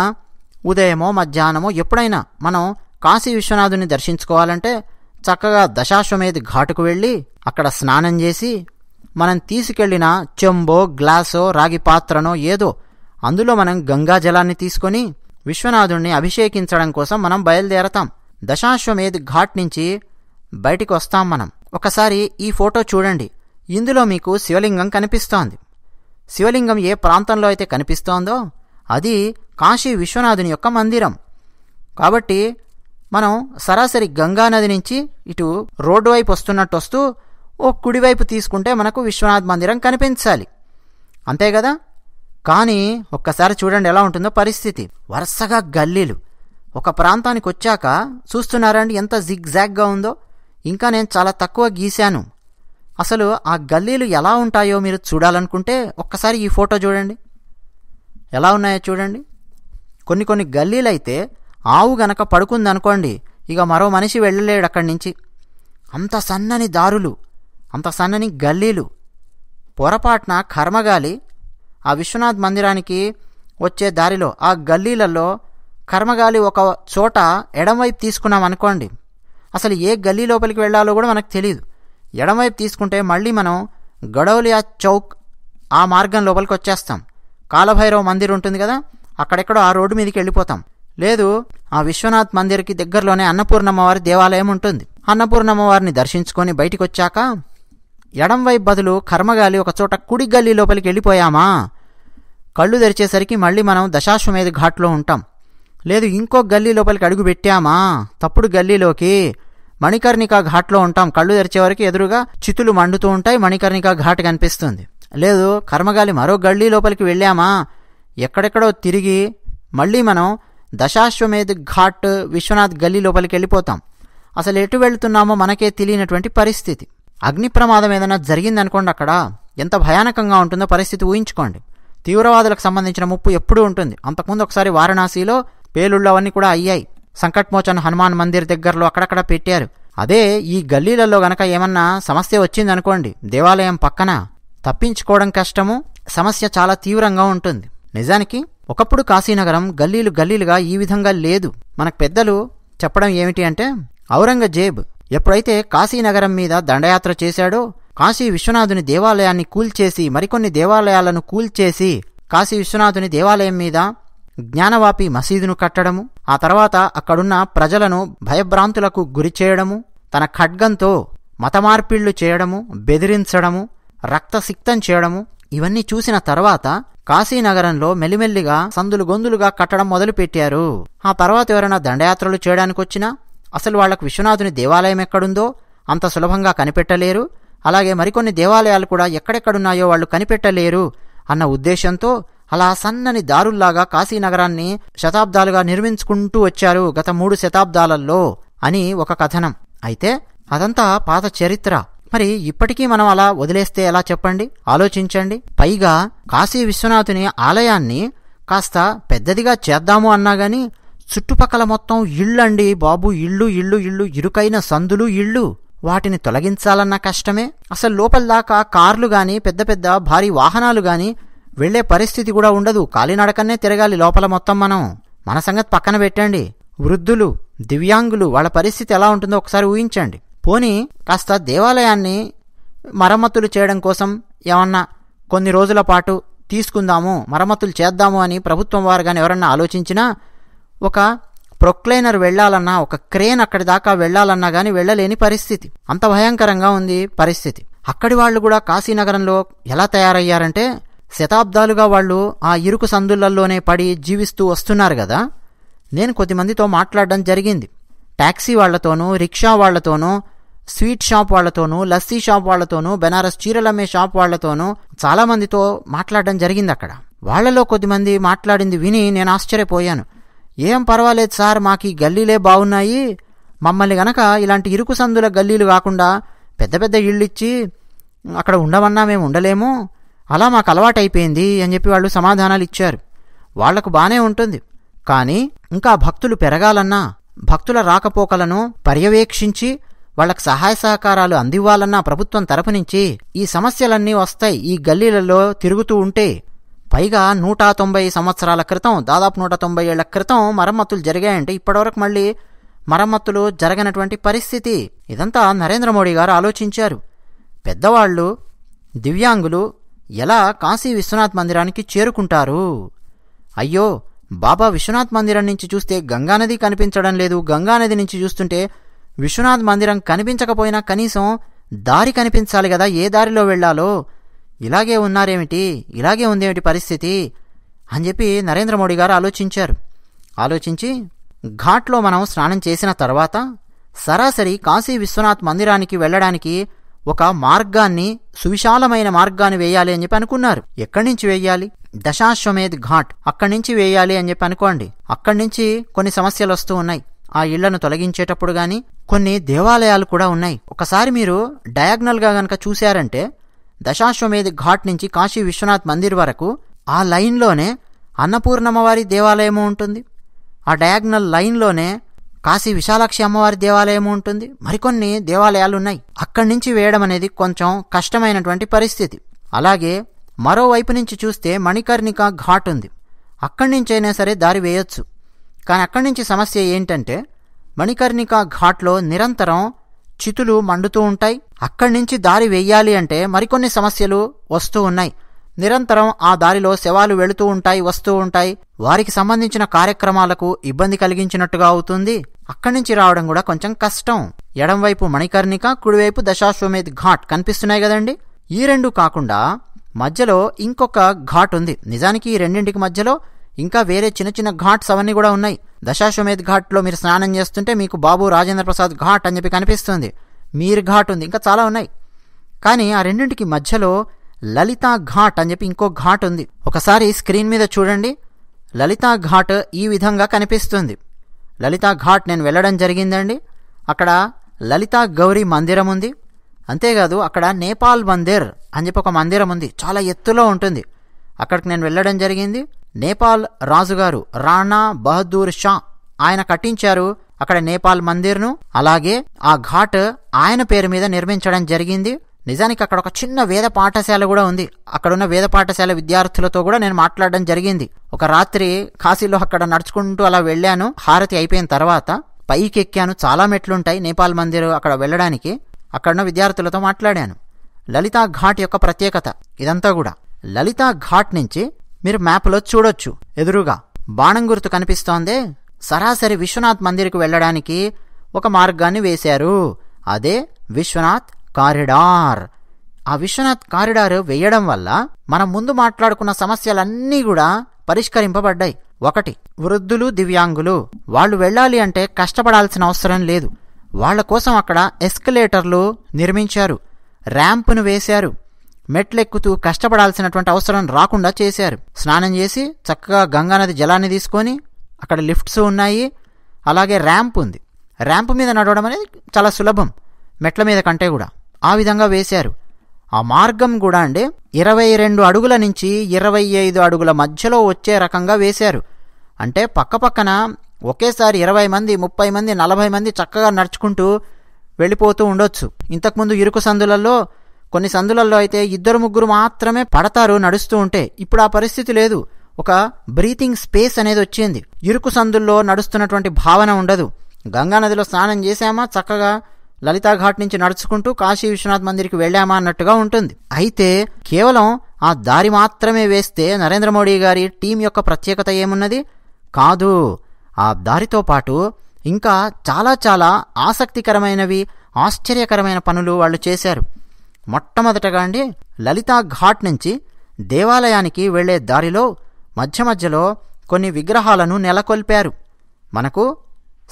ఉదయమో మధ్యాహ్నమో ఎప్పుడైనా మనం కాశీ విశ్వనాథుని దర్శించుకోవాలంటే చక్కగా దశాశ్వమేధి ఘాటుకు వెళ్ళి అక్కడ స్నానం చేసి మనం తీసుకెళ్లిన చెంబో గ్లాసో రాగి పాత్రనో ఏదో అందులో మనం గంగా జలాన్ని తీసుకొని విశ్వనాథుణ్ణి అభిషేకించడం కోసం మనం బయలుదేరతాం దశాశ్వమేది ఘాట్ నుంచి బయటికి వస్తాం మనం ఒకసారి ఈ ఫోటో చూడండి ఇందులో మీకు శివలింగం కనిపిస్తోంది శివలింగం ఏ ప్రాంతంలో అయితే కనిపిస్తోందో అది కాశీ విశ్వనాథుని యొక్క మందిరం కాబట్టి మనం సరాసరి గంగానది నుంచి ఇటు రోడ్డు వైపు వస్తున్నట్టు వస్తూ ఓ కుడివైపు తీసుకుంటే మనకు విశ్వనాథ్ మందిరం కనిపించాలి అంతే కదా కానీ ఒక్కసారి చూడండి ఎలా ఉంటుందో పరిస్థితి వరుసగా గల్లీలు ఒక ప్రాంతానికి వచ్చాక చూస్తున్నారండి ఎంత జిగ్జాగ్గా ఉందో ఇంకా నేను చాలా తక్కువ గీశాను అసలు ఆ గల్లీలు ఎలా ఉంటాయో మీరు చూడాలనుకుంటే ఒక్కసారి ఈ ఫోటో చూడండి ఎలా ఉన్నాయో చూడండి కొన్ని కొన్ని గల్లీలైతే ఆవు గనక పడుకుందనుకోండి ఇక మరో మనిషి వెళ్ళలేడు అక్కడి నుంచి అంత సన్నని దారులు అంత సన్నని గల్లీలు పొరపాటున కర్మగాలి ఆ విశ్వనాథ్ మందిరానికి వచ్చే దారిలో ఆ గల్లీలలో కర్మగాలి ఒక చోట ఎడంవైపు తీసుకున్నాం అనుకోండి అసలు ఏ గల్లీ లోపలికి వెళ్లాలో కూడా మనకు తెలియదు ఎడమవైపు తీసుకుంటే మళ్ళీ మనం గడౌలియా చౌక్ ఆ మార్గం లోపలికి వచ్చేస్తాం కాలభైరవ మందిర్ ఉంటుంది కదా అక్కడెక్కడో ఆ రోడ్డు మీదకి వెళ్ళిపోతాం లేదు ఆ విశ్వనాథ్ మందిర్కి దగ్గరలోనే అన్నపూర్ణమ్మవారి దేవాలయం ఉంటుంది అన్నపూర్ణమ్మవారిని దర్శించుకొని బయటికి వచ్చాక ఎడంవైపు బదులు కర్మగాలి ఒకచోట కుడి గల్లీ లోపలికి వెళ్ళిపోయామా కళ్ళు తెరిచేసరికి మళ్ళీ మనం దశాశ్వమేధ ఘాట్లో ఉంటాం లేదు ఇంకో గల్లీ లోపలికి అడుగు పెట్టామా తప్పుడు గల్లీలోకి మణికర్ణికా ఘాట్లో ఉంటాం కళ్ళు తెరిచే వరకు ఎదురుగా చితులు మండుతూ ఉంటాయి మణికర్ణికా ఘాట్ కనిపిస్తుంది లేదు కర్మగాలి మరో గల్లీ లోపలికి వెళ్ళామా ఎక్కడెక్కడో తిరిగి మళ్ళీ మనం దశాశ్వమేధ్ ఘాట్ విశ్వనాథ్ గల్లీ లోపలికి వెళ్ళిపోతాం అసలు ఎటు వెళ్తున్నామో మనకే తెలియనటువంటి పరిస్థితి అగ్ని ప్రమాదం ఏదైనా జరిగిందనుకోండి అక్కడ ఎంత భయానకంగా ఉంటుందో పరిస్థితి ఊహించుకోండి తీవ్రవాదులకు సంబంధించిన ముప్పు ఎప్పుడూ ఉంటుంది అంతకుముందు ఒకసారి వారణాసిలో పేలుళ్ళవన్నీ కూడా అయ్యాయి సంకట్మోచన్ హనుమాన్ మందిర్ దగ్గరలో అక్కడక్కడ పెట్టారు అదే ఈ గల్లీలలో గనక ఏమన్నా సమస్య వచ్చిందనుకోండి దేవాలయం పక్కన తప్పించుకోవడం కష్టము సమస్య చాలా తీవ్రంగా ఉంటుంది నిజానికి ఒకప్పుడు కాశీనగరం గల్లీలు గల్లీలుగా ఈ విధంగా లేదు మనకు పెద్దలు చెప్పడం ఏమిటి అంటే ఔరంగజేబ్ ఎప్పుడైతే కాశీనగరం మీద దండయాత్ర చేశాడో కాశీ విశ్వనాథుని దేవాలయాన్ని కూల్చేసి మరికొన్ని దేవాలయాలను కూల్చేసి కాశీ విశ్వనాథుని దేవాలయం మీద జ్ఞానవాపి మసీదును కట్టడము ఆ తర్వాత అక్కడున్న ప్రజలను భయభ్రాంతులకు గురి చేయడము తన ఖడ్గంతో మతమార్పిళ్లు చేయడము బెదిరించడము రక్తసిక్తం చేయడము ఇవన్నీ చూసిన తర్వాత కాశీనగరంలో మెల్లిమెల్లిగా సందులు గొందులుగా కట్టడం మొదలుపెట్టారు ఆ తర్వాత ఎవరైనా దండయాత్రలు చేయడానికొచ్చినా అసలు వాళ్లకు విశ్వనాథుని దేవాలయం ఎక్కడుందో అంత సులభంగా కనిపెట్టలేరు అలాగే మరికొన్ని దేవాలయాలు కూడా ఎక్కడెక్కడున్నాయో వాళ్ళు కనిపెట్టలేరు అన్న ఉద్దేశంతో అలా సన్నని దారుల్లాగా కాశీనగరాన్ని శతాబ్దాలుగా నిర్మించుకుంటూ వచ్చారు గత మూడు శతాబ్దాలలో అని ఒక కథనం అయితే అదంతా పాత చరిత్ర మరి ఇప్పటికీ మనం అలా వదిలేస్తే ఎలా చెప్పండి ఆలోచించండి పైగా కాశీ విశ్వనాథుని ఆలయాన్ని కాస్త పెద్దదిగా చేద్దాము అన్నా గాని చుట్టుపక్కల మొత్తం ఇళ్ళండి బాబు ఇళ్ళు ఇళ్ళు ఇళ్ళు ఇరుకైన సందులు ఇళ్ళు వాటిని తొలగించాలన్న కష్టమే అసలు లోపల దాకా కార్లు గాని పెద్ద పెద్ద భారీ వాహనాలు గాని వెళ్లే పరిస్థితి కూడా ఉండదు కాలినడకన్నే తిరగాలి లోపల మొత్తం మనం మన సంగతి పక్కన పెట్టండి వృద్ధులు దివ్యాంగులు వాళ్ళ పరిస్థితి ఎలా ఉంటుందో ఒకసారి ఊహించండి పోనీ కాస్త దేవాలయాన్ని మరమ్మతులు చేయడం కోసం ఏమన్నా కొన్ని రోజుల పాటు తీసుకుందాము మరమ్మతులు చేద్దాము అని ప్రభుత్వం వారు కానీ ఎవరన్నా ఆలోచించినా ఒక ప్రొక్లైనర్ వెళ్ళాలన్నా ఒక క్రేన్ అక్కడి దాకా వెళ్ళాలన్నా కానీ వెళ్ళలేని పరిస్థితి అంత భయంకరంగా ఉంది పరిస్థితి అక్కడి వాళ్ళు కూడా కాశీనగరంలో ఎలా తయారయ్యారంటే శతాబ్దాలుగా వాళ్ళు ఆ ఇరుకు సందులల్లోనే పడి జీవిస్తూ వస్తున్నారు కదా నేను కొద్దిమందితో మాట్లాడడం జరిగింది ట్యాక్సీ వాళ్లతోనూ రిక్షా వాళ్లతోనూ స్వీట్ షాప్ వాళ్లతోనూ లస్సీ షాప్ వాళ్లతోనూ బెనారస్ చీరలమ్మే షాప్ వాళ్లతోనూ చాలామందితో మాట్లాడడం జరిగింది అక్కడ వాళ్లలో కొద్దిమంది మాట్లాడింది విని నేను ఆశ్చర్యపోయాను ఏం పర్వాలేదు సార్ మాకు ఈ గల్లీలే బాగున్నాయి మమ్మల్ని గనక ఇలాంటి ఇరుకు సందుల గల్లీలు కాకుండా పెద్ద పెద్ద ఇళ్ళిచ్చి అక్కడ ఉండమన్నా మేము ఉండలేము అలా మాకు అలవాటైపోయింది అని చెప్పి వాళ్ళు సమాధానాలు ఇచ్చారు వాళ్లకు బానే ఉంటుంది కానీ ఇంకా భక్తులు పెరగాలన్నా భక్తుల రాకపోకలను పర్యవేక్షించి వాళ్లకు సహాయ సహకారాలు అందివ్వాలన్నా ప్రభుత్వం తరపు నుంచి ఈ సమస్యలన్నీ వస్తాయి ఈ గల్లీలలో తిరుగుతూ ఉంటే పైగా నూట తొంభై సంవత్సరాల క్రితం దాదాపు నూట తొంభై ఏళ్ల క్రితం మరమ్మతులు జరిగాయంటే ఇప్పటివరకు మళ్ళీ మరమ్మతులు జరగనటువంటి పరిస్థితి ఇదంతా నరేంద్ర మోడీ గారు ఆలోచించారు పెద్దవాళ్ళు దివ్యాంగులు ఎలా కాశీ విశ్వనాథ్ మందిరానికి చేరుకుంటారు అయ్యో బాబా విశ్వనాథ్ మందిరం నుంచి చూస్తే గంగానది కనిపించడం లేదు గంగానది నుంచి చూస్తుంటే విశ్వనాథ్ మందిరం కనిపించకపోయినా కనీసం దారి కనిపించాలి కదా ఏ దారిలో వెళ్ళాలో ఇలాగే ఉన్నారేమిటి ఇలాగే ఉందేమిటి పరిస్థితి అని చెప్పి నరేంద్ర మోడీ గారు ఆలోచించారు ఆలోచించి ఘాట్లో మనం స్నానం చేసిన తర్వాత సరాసరి కాశీ విశ్వనాథ్ మందిరానికి వెళ్ళడానికి ఒక మార్గాన్ని సువిశాలమైన మార్గాన్ని వేయాలి అని చెప్పి అనుకున్నారు ఎక్కడి నుంచి వేయాలి దశాశ్వమేధ్ ఘాట్ అక్కడి నుంచి వేయాలి అని చెప్పి అనుకోండి అక్కడి నుంచి కొన్ని సమస్యలు వస్తూ ఉన్నాయి ఆ ఇళ్లను తొలగించేటప్పుడు గాని కొన్ని దేవాలయాలు కూడా ఉన్నాయి ఒకసారి మీరు డయాగ్నల్గా గనక చూశారంటే దశాశ్వమేధ్ ఘాట్ నుంచి కాశీ విశ్వనాథ్ మందిర్ వరకు ఆ లైన్లోనే అన్నపూర్ణమ్మవారి దేవాలయము ఉంటుంది ఆ డయాగ్నల్ లైన్లోనే కాశీ విశాలాక్షి అమ్మవారి దేవాలయం ఉంటుంది మరికొన్ని దేవాలయాలు ఉన్నాయి అక్కడి నుంచి వేయడం అనేది కొంచెం కష్టమైనటువంటి పరిస్థితి అలాగే మరోవైపు నుంచి చూస్తే మణికర్ణిక ఘాట్ ఉంది అక్కడి నుంచైనా సరే దారి వేయొచ్చు కానీ అక్కడి నుంచి సమస్య ఏంటంటే మణికర్ణిక ఘాట్లో నిరంతరం చితులు మండుతూ ఉంటాయి అక్కడి నుంచి దారి వేయాలి అంటే మరికొన్ని సమస్యలు వస్తూ ఉన్నాయి నిరంతరం ఆ దారిలో శవాలు వెళుతూ ఉంటాయి వస్తూ ఉంటాయి వారికి సంబంధించిన కార్యక్రమాలకు ఇబ్బంది కలిగించినట్టుగా అవుతుంది అక్కడి నుంచి రావడం కూడా కొంచెం కష్టం ఎడంవైపు మణికర్ణిక కుడివైపు దశాశ్వమేధ్ ఘాట్ కనిపిస్తున్నాయి కదండి ఈ రెండు కాకుండా మధ్యలో ఇంకొక ఘాట్ ఉంది నిజానికి ఈ రెండింటికి మధ్యలో ఇంకా వేరే చిన్న చిన్న ఘాట్స్ అవన్నీ కూడా ఉన్నాయి దశాశ్వమేధ్ ఘాట్లో మీరు స్నానం చేస్తుంటే మీకు బాబు రాజేంద్ర ప్రసాద్ ఘాట్ అని చెప్పి కనిపిస్తుంది మీరు ఘాట్ ఉంది ఇంకా చాలా ఉన్నాయి కానీ ఆ రెండింటికి మధ్యలో లలితా ఘాట్ అని చెప్పి ఇంకో ఘాట్ ఉంది ఒకసారి స్క్రీన్ మీద చూడండి లలితా ఘాట్ ఈ విధంగా కనిపిస్తుంది లలితా ఘాట్ నేను వెళ్ళడం జరిగిందండి అక్కడ లలితా గౌరీ మందిరం ఉంది అంతేకాదు అక్కడ నేపాల్ మందిర్ అని చెప్పి ఒక మందిరం ఉంది చాలా ఎత్తులో ఉంటుంది అక్కడికి నేను వెళ్ళడం జరిగింది నేపాల్ రాజుగారు రాణా బహదూర్ షా ఆయన కట్టించారు అక్కడ నేపాల్ మందిర్ను అలాగే ఆ ఘాట్ ఆయన పేరు మీద నిర్మించడం జరిగింది నిజానికి అక్కడ ఒక చిన్న వేద పాఠశాల కూడా ఉంది అక్కడున్న వేద పాఠశాల విద్యార్థులతో కూడా నేను మాట్లాడడం జరిగింది ఒక రాత్రి కాశీలో అక్కడ నడుచుకుంటూ అలా వెళ్ళాను హారతి అయిపోయిన తర్వాత పైకి ఎక్కాను చాలా మెట్లుంటాయి నేపాల్ మందిర్ అక్కడ వెళ్ళడానికి అక్కడున్న విద్యార్థులతో మాట్లాడాను లలితా ఘాట్ యొక్క ప్రత్యేకత ఇదంతా కూడా లలితా ఘాట్ నుంచి మీరు మ్యాప్లో చూడొచ్చు ఎదురుగా బాణం గుర్తు కనిపిస్తోందే సరాసరి విశ్వనాథ్ మందిర్కి వెళ్ళడానికి ఒక మార్గాన్ని వేశారు అదే విశ్వనాథ్ కారిడార్ ఆ విశ్వనాథ్ కారిడార్ వేయడం వల్ల మనం ముందు మాట్లాడుకున్న సమస్యలన్నీ కూడా పరిష్కరింపబడ్డాయి ఒకటి వృద్ధులు దివ్యాంగులు వాళ్ళు వెళ్ళాలి అంటే కష్టపడాల్సిన అవసరం లేదు వాళ్ల కోసం అక్కడ ఎస్కలేటర్లు నిర్మించారు ర్యాంపును వేశారు మెట్లెక్కుతూ కష్టపడాల్సినటువంటి అవసరం రాకుండా చేశారు స్నానం చేసి చక్కగా గంగానది జలాన్ని తీసుకొని అక్కడ లిఫ్ట్స్ ఉన్నాయి అలాగే ర్యాంప్ ఉంది ర్యాంప్ మీద నడవడం అనేది చాలా సులభం మెట్ల మీద కంటే కూడా ఆ విధంగా వేశారు ఆ మార్గం కూడా అంటే ఇరవై రెండు అడుగుల నుంచి ఇరవై ఐదు అడుగుల మధ్యలో వచ్చే రకంగా వేశారు అంటే పక్కపక్కన ఒకేసారి ఇరవై మంది ముప్పై మంది నలభై మంది చక్కగా నడుచుకుంటూ వెళ్ళిపోతూ ఉండొచ్చు ఇంతకుముందు ఇరుకు సందులలో కొన్ని సందులలో అయితే ఇద్దరు ముగ్గురు మాత్రమే పడతారు నడుస్తూ ఉంటే ఇప్పుడు ఆ పరిస్థితి లేదు ఒక బ్రీతింగ్ స్పేస్ అనేది వచ్చింది ఇరుకు సందుల్లో నడుస్తున్నటువంటి భావన ఉండదు గంగానదిలో స్నానం చేశామా చక్కగా లలితాఘాట్ నుంచి నడుచుకుంటూ కాశీ విశ్వనాథ్ మందిర్కి వెళ్లామా అన్నట్టుగా ఉంటుంది అయితే కేవలం ఆ దారి మాత్రమే వేస్తే నరేంద్ర మోడీ గారి టీం యొక్క ప్రత్యేకత ఏమున్నది కాదు ఆ దారితో పాటు ఇంకా చాలా చాలా ఆసక్తికరమైనవి ఆశ్చర్యకరమైన పనులు వాళ్ళు చేశారు మొట్టమొదటగా అండి లలితా ఘాట్ నుంచి దేవాలయానికి వెళ్లే దారిలో మధ్య మధ్యలో కొన్ని విగ్రహాలను నెలకొల్పారు మనకు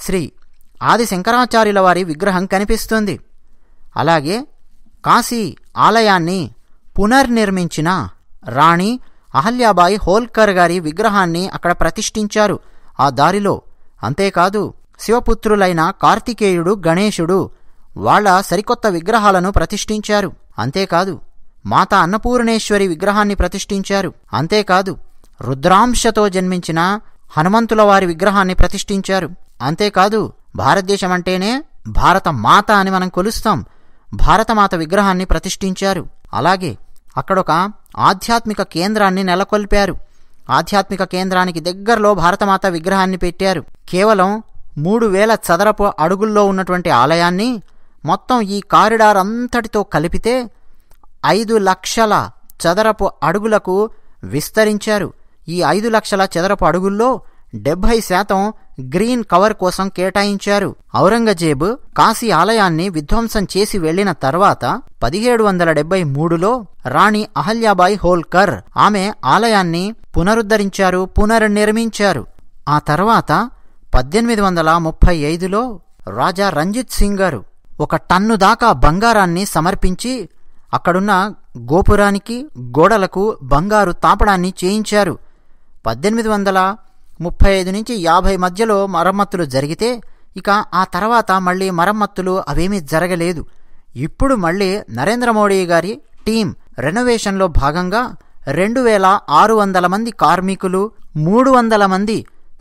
శ్రీ ఆది శంకరాచార్యుల వారి విగ్రహం కనిపిస్తుంది అలాగే కాశీ ఆలయాన్ని పునర్నిర్మించిన రాణి అహల్యాబాయి హోల్కర్ గారి విగ్రహాన్ని అక్కడ ప్రతిష్ఠించారు ఆ దారిలో అంతేకాదు శివపుత్రులైన కార్తికేయుడు గణేశుడు వాళ్ల సరికొత్త విగ్రహాలను ప్రతిష్ఠించారు అంతేకాదు మాత అన్నపూర్ణేశ్వరి విగ్రహాన్ని ప్రతిష్ఠించారు అంతేకాదు రుద్రాంశతో జన్మించిన హనుమంతుల వారి విగ్రహాన్ని ప్రతిష్ఠించారు అంతేకాదు భారతదేశం అంటేనే భారత మాత అని మనం కొలుస్తాం భారతమాత విగ్రహాన్ని ప్రతిష్ఠించారు అలాగే అక్కడొక ఆధ్యాత్మిక కేంద్రాన్ని నెలకొల్పారు ఆధ్యాత్మిక కేంద్రానికి దగ్గరలో భారతమాత విగ్రహాన్ని పెట్టారు కేవలం మూడు వేల చదరపు అడుగుల్లో ఉన్నటువంటి ఆలయాన్ని మొత్తం ఈ కారిడార్ అంతటితో కలిపితే ఐదు లక్షల చదరపు అడుగులకు విస్తరించారు ఈ ఐదు లక్షల చదరపు అడుగుల్లో డెబ్భై శాతం గ్రీన్ కవర్ కోసం కేటాయించారు ఔరంగజేబు కాశీ ఆలయాన్ని విధ్వంసం చేసి వెళ్లిన తర్వాత పదిహేడు వందల డెబ్బై మూడులో రాణి అహల్యాబాయి హోల్కర్ ఆమె ఆలయాన్ని పునరుద్ధరించారు పునర్నిర్మించారు ఆ తర్వాత పద్దెనిమిది వందల ముప్పై ఐదులో రాజా రంజిత్ సింగ్ గారు ఒక టన్ను దాకా బంగారాన్ని సమర్పించి అక్కడున్న గోపురానికి గోడలకు బంగారు తాపడాన్ని చేయించారు పద్దెనిమిది వందల ముప్పై ఐదు నుంచి యాభై మధ్యలో మరమ్మతులు జరిగితే ఇక ఆ తర్వాత మళ్ళీ మరమ్మతులు అవేమీ జరగలేదు ఇప్పుడు మళ్ళీ నరేంద్ర మోడీ గారి టీం రెనోవేషన్లో భాగంగా రెండు వేల ఆరు వందల మంది కార్మికులు మూడు వందల మంది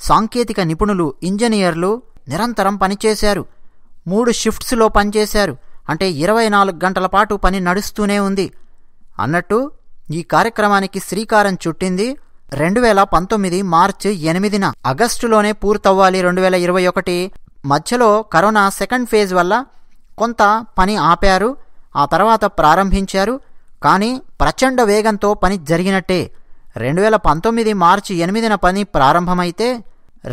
సాంకేతిక నిపుణులు ఇంజనీర్లు నిరంతరం పనిచేశారు మూడు షిఫ్ట్స్లో పనిచేశారు అంటే ఇరవై నాలుగు గంటల పాటు పని నడుస్తూనే ఉంది అన్నట్టు ఈ కార్యక్రమానికి శ్రీకారం చుట్టింది రెండు వేల పంతొమ్మిది మార్చి ఎనిమిదిన ఆగస్టులోనే పూర్తవ్వాలి రెండు వేల ఇరవై ఒకటి మధ్యలో కరోనా సెకండ్ ఫేజ్ వల్ల కొంత పని ఆపారు ఆ తర్వాత ప్రారంభించారు కానీ ప్రచండ వేగంతో పని జరిగినట్టే రెండు వేల పంతొమ్మిది మార్చి ఎనిమిదిన పని ప్రారంభమైతే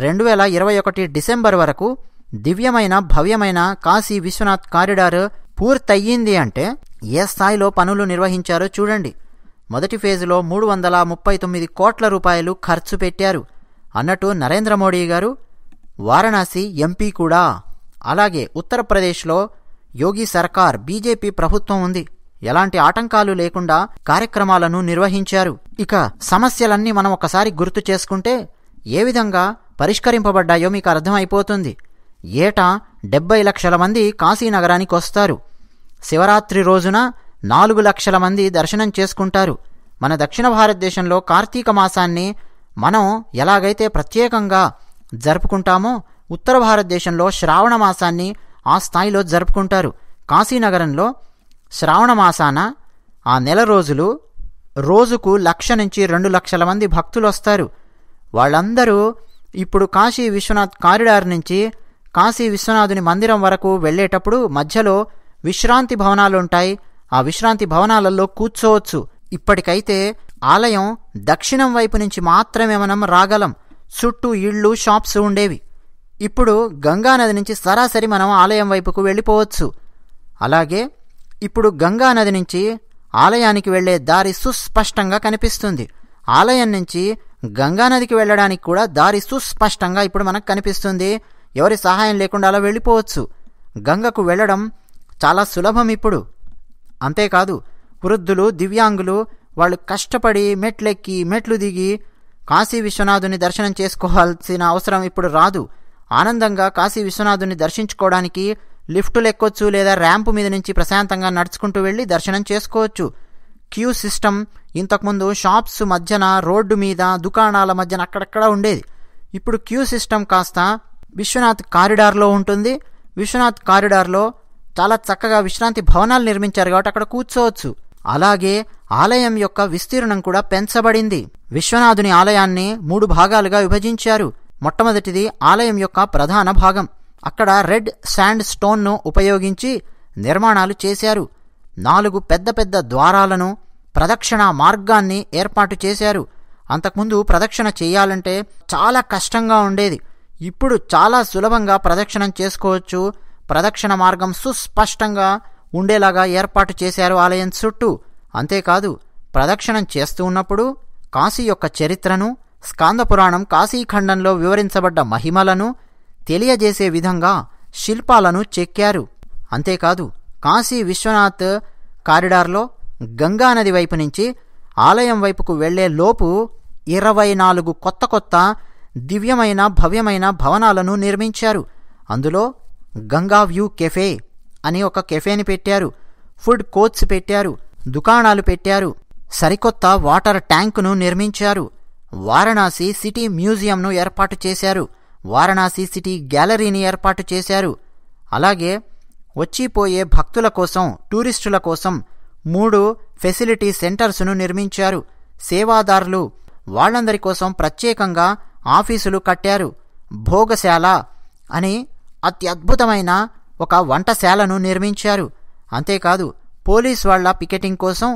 రెండు వేల ఇరవై ఒకటి డిసెంబర్ వరకు దివ్యమైన భవ్యమైన కాశీ విశ్వనాథ్ కారిడార్ పూర్తయ్యింది అంటే ఏ స్థాయిలో పనులు నిర్వహించారో చూడండి మొదటి ఫేజ్లో మూడు వందల ముప్పై తొమ్మిది కోట్ల రూపాయలు ఖర్చు పెట్టారు అన్నట్టు నరేంద్ర మోడీ గారు వారణాసి ఎంపీ కూడా అలాగే ఉత్తరప్రదేశ్లో యోగి సర్కార్ బీజేపీ ప్రభుత్వం ఉంది ఎలాంటి ఆటంకాలు లేకుండా కార్యక్రమాలను నిర్వహించారు ఇక సమస్యలన్నీ మనం ఒకసారి గుర్తు చేసుకుంటే ఏ విధంగా పరిష్కరింపబడ్డాయో మీకు అర్థమైపోతుంది ఏటా డెబ్బై లక్షల మంది కాశీనగరానికి వస్తారు శివరాత్రి రోజున నాలుగు లక్షల మంది దర్శనం చేసుకుంటారు మన దక్షిణ భారతదేశంలో కార్తీక మాసాన్ని మనం ఎలాగైతే ప్రత్యేకంగా జరుపుకుంటామో ఉత్తర భారతదేశంలో శ్రావణ మాసాన్ని ఆ స్థాయిలో జరుపుకుంటారు కాశీనగరంలో శ్రావణ మాసాన ఆ నెల రోజులు రోజుకు లక్ష నుంచి రెండు లక్షల మంది భక్తులు వస్తారు వాళ్ళందరూ ఇప్పుడు కాశీ విశ్వనాథ్ కారిడార్ నుంచి కాశీ విశ్వనాథుని మందిరం వరకు వెళ్ళేటప్పుడు మధ్యలో విశ్రాంతి భవనాలు ఉంటాయి ఆ విశ్రాంతి భవనాలలో కూర్చోవచ్చు ఇప్పటికైతే ఆలయం దక్షిణం వైపు నుంచి మాత్రమే మనం రాగలం చుట్టూ ఇళ్ళు షాప్స్ ఉండేవి ఇప్పుడు గంగానది నుంచి సరాసరి మనం ఆలయం వైపుకు వెళ్ళిపోవచ్చు అలాగే ఇప్పుడు గంగానది నుంచి ఆలయానికి వెళ్లే దారి సుస్పష్టంగా కనిపిస్తుంది ఆలయం నుంచి గంగానదికి వెళ్ళడానికి కూడా దారి సుస్పష్టంగా ఇప్పుడు మనకు కనిపిస్తుంది ఎవరి సహాయం లేకుండా అలా వెళ్ళిపోవచ్చు గంగకు వెళ్ళడం చాలా సులభం ఇప్పుడు అంతేకాదు వృద్ధులు దివ్యాంగులు వాళ్ళు కష్టపడి మెట్లెక్కి మెట్లు దిగి కాశీ విశ్వనాథుని దర్శనం చేసుకోవాల్సిన అవసరం ఇప్పుడు రాదు ఆనందంగా కాశీ విశ్వనాథుని దర్శించుకోవడానికి లిఫ్టులు ఎక్కొచ్చు లేదా ర్యాంపు మీద నుంచి ప్రశాంతంగా నడుచుకుంటూ వెళ్ళి దర్శనం చేసుకోవచ్చు క్యూ సిస్టమ్ ఇంతకుముందు షాప్స్ మధ్యన రోడ్డు మీద దుకాణాల మధ్యన అక్కడక్కడ ఉండేది ఇప్పుడు క్యూ సిస్టమ్ కాస్త విశ్వనాథ్ కారిడార్లో ఉంటుంది విశ్వనాథ్ కారిడార్లో చాలా చక్కగా విశ్రాంతి భవనాలు నిర్మించారు కాబట్టి అక్కడ కూర్చోవచ్చు అలాగే ఆలయం యొక్క విస్తీర్ణం కూడా పెంచబడింది విశ్వనాథుని ఆలయాన్ని మూడు భాగాలుగా విభజించారు మొట్టమొదటిది ఆలయం యొక్క ప్రధాన భాగం అక్కడ రెడ్ శాండ్ స్టోన్ను ఉపయోగించి నిర్మాణాలు చేశారు నాలుగు పెద్ద పెద్ద ద్వారాలను ప్రదక్షిణ మార్గాన్ని ఏర్పాటు చేశారు అంతకుముందు ప్రదక్షిణ చేయాలంటే చాలా కష్టంగా ఉండేది ఇప్పుడు చాలా సులభంగా ప్రదక్షిణం చేసుకోవచ్చు ప్రదక్షిణ మార్గం సుస్పష్టంగా ఉండేలాగా ఏర్పాటు చేశారు ఆలయం చుట్టూ అంతేకాదు ప్రదక్షిణం చేస్తూ ఉన్నప్పుడు కాశీ యొక్క చరిత్రను స్కాందపురాణం కాశీఖండంలో వివరించబడ్డ మహిమలను తెలియజేసే విధంగా శిల్పాలను చెక్కారు అంతేకాదు కాశీ విశ్వనాథ్ కారిడార్లో గంగానది వైపు నుంచి ఆలయం వైపుకు వెళ్లే లోపు ఇరవై నాలుగు కొత్త కొత్త దివ్యమైన భవ్యమైన భవనాలను నిర్మించారు అందులో గంగా వ్యూ కెఫే అని ఒక కెఫేని పెట్టారు ఫుడ్ కోర్ట్స్ పెట్టారు దుకాణాలు పెట్టారు సరికొత్త వాటర్ ట్యాంకును నిర్మించారు వారణాసి సిటీ మ్యూజియంను ఏర్పాటు చేశారు వారణాసి సిటీ గ్యాలరీని ఏర్పాటు చేశారు అలాగే వచ్చిపోయే భక్తుల కోసం టూరిస్టుల కోసం మూడు ఫెసిలిటీ సెంటర్స్ను నిర్మించారు సేవాదారులు వాళ్ళందరి కోసం ప్రత్యేకంగా ఆఫీసులు కట్టారు భోగశాల అని అత్యద్భుతమైన ఒక వంటశాలను నిర్మించారు అంతేకాదు పోలీస్ వాళ్ల పికెటింగ్ కోసం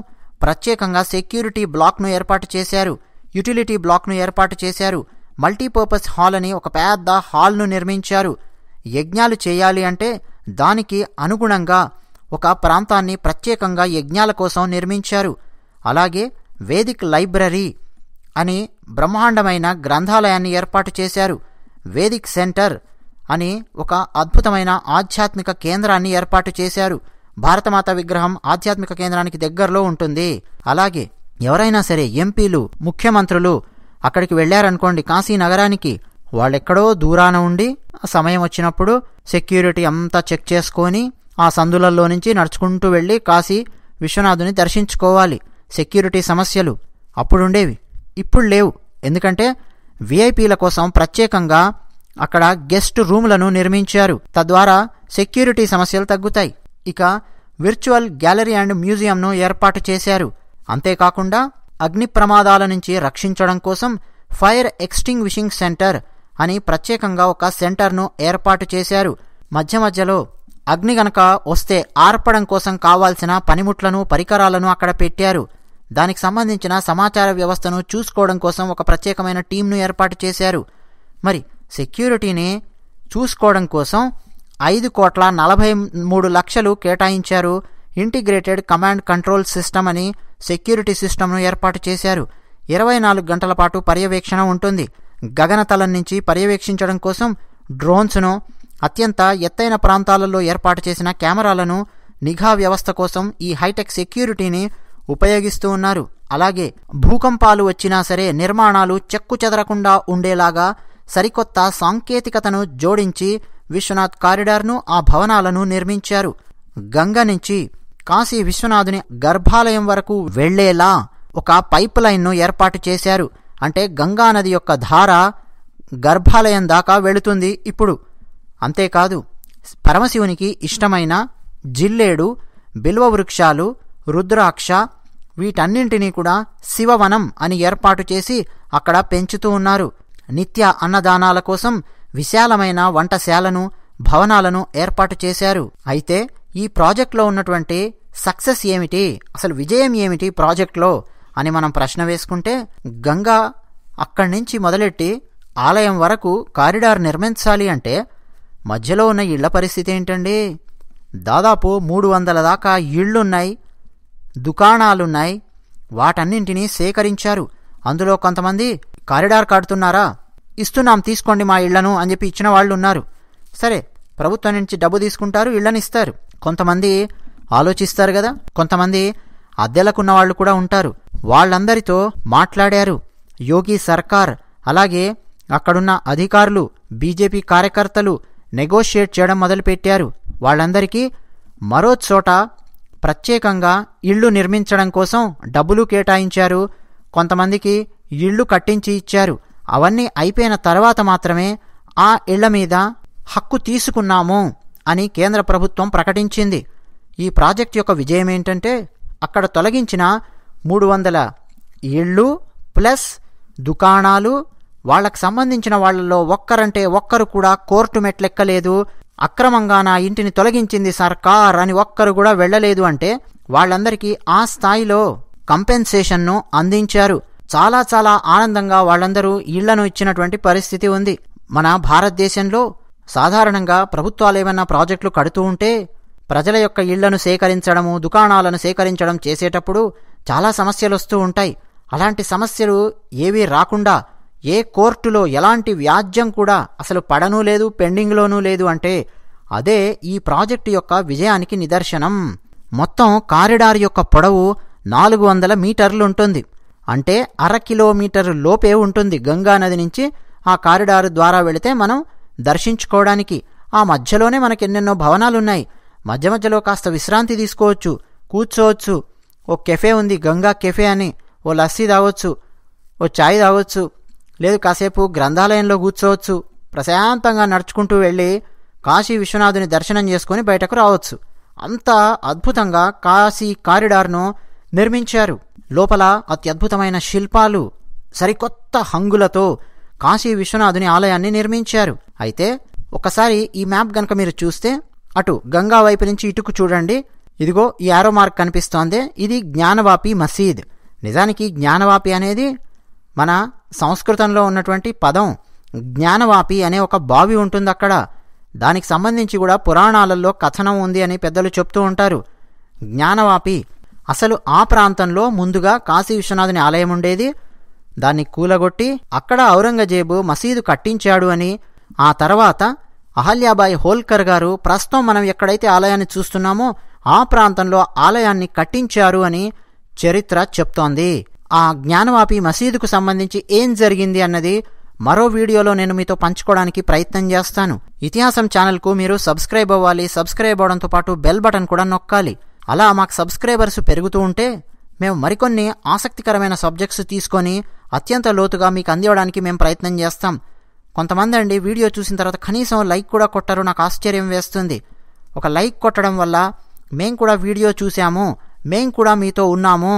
ప్రత్యేకంగా సెక్యూరిటీ బ్లాక్ను ఏర్పాటు చేశారు యుటిలిటీ బ్లాక్ను ఏర్పాటు చేశారు మల్టీపర్పస్ హాల్ అని ఒక పెద్ద హాల్ను నిర్మించారు యజ్ఞాలు చేయాలి అంటే దానికి అనుగుణంగా ఒక ప్రాంతాన్ని ప్రత్యేకంగా యజ్ఞాల కోసం నిర్మించారు అలాగే వేదిక్ లైబ్రరీ అని బ్రహ్మాండమైన గ్రంథాలయాన్ని ఏర్పాటు చేశారు వేదిక్ సెంటర్ అని ఒక అద్భుతమైన ఆధ్యాత్మిక కేంద్రాన్ని ఏర్పాటు చేశారు భారతమాత విగ్రహం ఆధ్యాత్మిక కేంద్రానికి దగ్గరలో ఉంటుంది అలాగే ఎవరైనా సరే ఎంపీలు ముఖ్యమంత్రులు అక్కడికి వెళ్ళారనుకోండి కాశీ నగరానికి వాళ్ళెక్కడో దూరాన ఉండి సమయం వచ్చినప్పుడు సెక్యూరిటీ అంతా చెక్ చేసుకొని ఆ సందులలో నుంచి నడుచుకుంటూ వెళ్ళి కాశీ విశ్వనాథుని దర్శించుకోవాలి సెక్యూరిటీ సమస్యలు అప్పుడుండేవి ఇప్పుడు లేవు ఎందుకంటే విఐపీల కోసం ప్రత్యేకంగా అక్కడ గెస్ట్ రూములను నిర్మించారు తద్వారా సెక్యూరిటీ సమస్యలు తగ్గుతాయి ఇక విర్చువల్ గ్యాలరీ అండ్ మ్యూజియంను ఏర్పాటు చేశారు అంతేకాకుండా అగ్ని ప్రమాదాల నుంచి రక్షించడం కోసం ఫైర్ ఎక్స్టింగ్విషింగ్ సెంటర్ అని ప్రత్యేకంగా ఒక సెంటర్ను ఏర్పాటు చేశారు మధ్య మధ్యలో అగ్ని గనక వస్తే ఆర్పడం కోసం కావాల్సిన పనిముట్లను పరికరాలను అక్కడ పెట్టారు దానికి సంబంధించిన సమాచార వ్యవస్థను చూసుకోవడం కోసం ఒక ప్రత్యేకమైన టీంను ఏర్పాటు చేశారు మరి సెక్యూరిటీని చూసుకోవడం కోసం ఐదు కోట్ల నలభై మూడు లక్షలు కేటాయించారు ఇంటిగ్రేటెడ్ కమాండ్ కంట్రోల్ సిస్టమ్ అని సెక్యూరిటీ సిస్టమ్ను ఏర్పాటు చేశారు ఇరవై నాలుగు గంటల పాటు పర్యవేక్షణ ఉంటుంది గగనతలం నుంచి పర్యవేక్షించడం కోసం డ్రోన్స్ను అత్యంత ఎత్తైన ప్రాంతాలలో ఏర్పాటు చేసిన కెమెరాలను నిఘా వ్యవస్థ కోసం ఈ హైటెక్ సెక్యూరిటీని ఉపయోగిస్తూ ఉన్నారు అలాగే భూకంపాలు వచ్చినా సరే నిర్మాణాలు చెక్కు చెదరకుండా ఉండేలాగా సరికొత్త సాంకేతికతను జోడించి విశ్వనాథ్ కారిడార్ను ఆ భవనాలను నిర్మించారు గంగ నుంచి కాశీ విశ్వనాథుని గర్భాలయం వరకు వెళ్లేలా ఒక పైప్ ఏర్పాటు చేశారు అంటే గంగానది యొక్క ధార గర్భాలయం దాకా వెళుతుంది ఇప్పుడు అంతేకాదు పరమశివునికి ఇష్టమైన జిల్లేడు బిల్వ వృక్షాలు రుద్రాక్ష వీటన్నింటినీ కూడా శివవనం అని ఏర్పాటు చేసి అక్కడ పెంచుతూ ఉన్నారు నిత్య అన్నదానాల కోసం విశాలమైన వంటశాలను భవనాలను ఏర్పాటు చేశారు అయితే ఈ ప్రాజెక్ట్లో ఉన్నటువంటి సక్సెస్ ఏమిటి అసలు విజయం ఏమిటి ప్రాజెక్ట్లో అని మనం ప్రశ్న వేసుకుంటే గంగా అక్కడి నుంచి మొదలెట్టి ఆలయం వరకు కారిడార్ నిర్మించాలి అంటే మధ్యలో ఉన్న ఇళ్ల పరిస్థితి ఏంటండి దాదాపు మూడు వందల దాకా ఇళ్ళున్నాయి దుకాణాలున్నాయి వాటన్నింటినీ సేకరించారు అందులో కొంతమంది కారిడార్ కాడుతున్నారా ఇస్తున్నాం తీసుకోండి మా ఇళ్లను అని చెప్పి ఇచ్చిన వాళ్ళు ఉన్నారు సరే ప్రభుత్వం నుంచి డబ్బు తీసుకుంటారు ఇళ్లను ఇస్తారు కొంతమంది ఆలోచిస్తారు కదా కొంతమంది అద్దెలకున్న వాళ్ళు కూడా ఉంటారు వాళ్ళందరితో మాట్లాడారు యోగి సర్కార్ అలాగే అక్కడున్న అధికారులు బీజేపీ కార్యకర్తలు నెగోషియేట్ చేయడం మొదలుపెట్టారు వాళ్ళందరికీ మరో చోట ప్రత్యేకంగా ఇళ్ళు నిర్మించడం కోసం డబ్బులు కేటాయించారు కొంతమందికి ఇళ్ళు కట్టించి ఇచ్చారు అవన్నీ అయిపోయిన తర్వాత మాత్రమే ఆ ఇళ్ల మీద హక్కు తీసుకున్నాము అని కేంద్ర ప్రభుత్వం ప్రకటించింది ఈ ప్రాజెక్ట్ యొక్క విజయం ఏంటంటే అక్కడ తొలగించిన మూడు వందల ఇళ్ళు ప్లస్ దుకాణాలు వాళ్లకు సంబంధించిన వాళ్లలో ఒక్కరంటే ఒక్కరు కూడా కోర్టు మెట్లెక్కలేదు అక్రమంగా నా ఇంటిని తొలగించింది సర్కార్ అని ఒక్కరు కూడా వెళ్ళలేదు అంటే వాళ్ళందరికీ ఆ స్థాయిలో కంపెన్సేషన్ను అందించారు చాలా చాలా ఆనందంగా వాళ్ళందరూ ఇళ్లను ఇచ్చినటువంటి పరిస్థితి ఉంది మన భారతదేశంలో సాధారణంగా ప్రభుత్వాలు ఏమైనా ప్రాజెక్టులు కడుతూ ఉంటే ప్రజల యొక్క ఇళ్లను సేకరించడము దుకాణాలను సేకరించడం చేసేటప్పుడు చాలా సమస్యలు వస్తూ ఉంటాయి అలాంటి సమస్యలు ఏవీ రాకుండా ఏ కోర్టులో ఎలాంటి వ్యాజ్యం కూడా అసలు పడనూ లేదు పెండింగ్లోనూ లేదు అంటే అదే ఈ ప్రాజెక్టు యొక్క విజయానికి నిదర్శనం మొత్తం కారిడార్ యొక్క పొడవు నాలుగు వందల మీటర్లు ఉంటుంది అంటే అర కిలోమీటర్ లోపే ఉంటుంది గంగానది నుంచి ఆ కారిడారు ద్వారా వెళితే మనం దర్శించుకోవడానికి ఆ మధ్యలోనే మనకెన్నెన్నో భవనాలున్నాయి మధ్య మధ్యలో కాస్త విశ్రాంతి తీసుకోవచ్చు కూర్చోవచ్చు ఓ కెఫే ఉంది గంగా కెఫే అని ఓ లస్సీ తాగొచ్చు ఓ ఛాయ్ తాగొచ్చు లేదు కాసేపు గ్రంథాలయంలో కూర్చోవచ్చు ప్రశాంతంగా నడుచుకుంటూ వెళ్ళి కాశీ విశ్వనాథుని దర్శనం చేసుకుని బయటకు రావచ్చు అంత అద్భుతంగా కాశీ కారిడార్ను నిర్మించారు లోపల అత్యద్భుతమైన శిల్పాలు సరికొత్త హంగులతో కాశీ విశ్వనాథుని ఆలయాన్ని నిర్మించారు అయితే ఒకసారి ఈ మ్యాప్ గనక మీరు చూస్తే అటు గంగా వైపు నుంచి ఇటుకు చూడండి ఇదిగో ఈ ఆరో మార్క్ కనిపిస్తోంది ఇది జ్ఞానవాపి మసీద్ నిజానికి జ్ఞానవాపి అనేది మన సంస్కృతంలో ఉన్నటువంటి పదం జ్ఞానవాపి అనే ఒక బావి ఉంటుంది అక్కడ దానికి సంబంధించి కూడా పురాణాలలో కథనం ఉంది అని పెద్దలు చెప్తూ ఉంటారు జ్ఞానవాపి అసలు ఆ ప్రాంతంలో ముందుగా కాశీ విశ్వనాథుని ఆలయం ఉండేది దాన్ని కూలగొట్టి అక్కడ ఔరంగజేబు మసీదు కట్టించాడు అని ఆ తర్వాత అహల్యాబాయి హోల్కర్ గారు ప్రస్తుతం మనం ఎక్కడైతే ఆలయాన్ని చూస్తున్నామో ఆ ప్రాంతంలో ఆలయాన్ని కట్టించారు అని చరిత్ర చెప్తోంది ఆ జ్ఞానవాపి మసీదుకు సంబంధించి ఏం జరిగింది అన్నది మరో వీడియోలో నేను మీతో పంచుకోవడానికి ప్రయత్నం చేస్తాను ఇతిహాసం ఛానల్కు మీరు సబ్స్క్రైబ్ అవ్వాలి సబ్స్క్రైబ్ అవ్వడంతో పాటు బెల్ బటన్ కూడా నొక్కాలి అలా మాకు సబ్స్క్రైబర్స్ పెరుగుతూ ఉంటే మేము మరికొన్ని ఆసక్తికరమైన సబ్జెక్ట్స్ తీసుకొని అత్యంత లోతుగా మీకు అందివ్వడానికి మేము ప్రయత్నం చేస్తాం కొంతమంది అండి వీడియో చూసిన తర్వాత కనీసం లైక్ కూడా కొట్టరు నాకు ఆశ్చర్యం వేస్తుంది ఒక లైక్ కొట్టడం వల్ల మేము కూడా వీడియో చూసాము మేము కూడా మీతో ఉన్నాము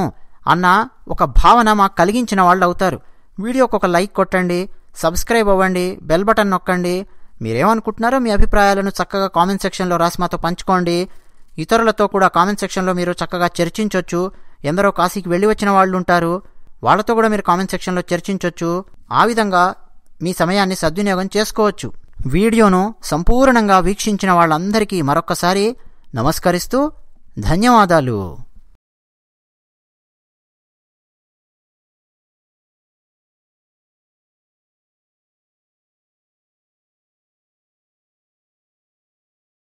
అన్న ఒక భావన మాకు కలిగించిన వాళ్ళు అవుతారు వీడియోకి ఒక లైక్ కొట్టండి సబ్స్క్రైబ్ అవ్వండి బెల్ బటన్ నొక్కండి మీరేమనుకుంటున్నారో మీ అభిప్రాయాలను చక్కగా కామెంట్ సెక్షన్లో రాసి మాతో పంచుకోండి ఇతరులతో కూడా కామెంట్ సెక్షన్లో మీరు చక్కగా చర్చించవచ్చు ఎందరో కాశీకి వెళ్ళి వచ్చిన వాళ్ళు ఉంటారు వాళ్ళతో కూడా మీరు కామెంట్ సెక్షన్లో చర్చించవచ్చు ఆ విధంగా మీ సమయాన్ని సద్వినియోగం చేసుకోవచ్చు వీడియోను సంపూర్ణంగా వీక్షించిన వాళ్ళందరికీ మరొక్కసారి నమస్కరిస్తూ ధన్యవాదాలు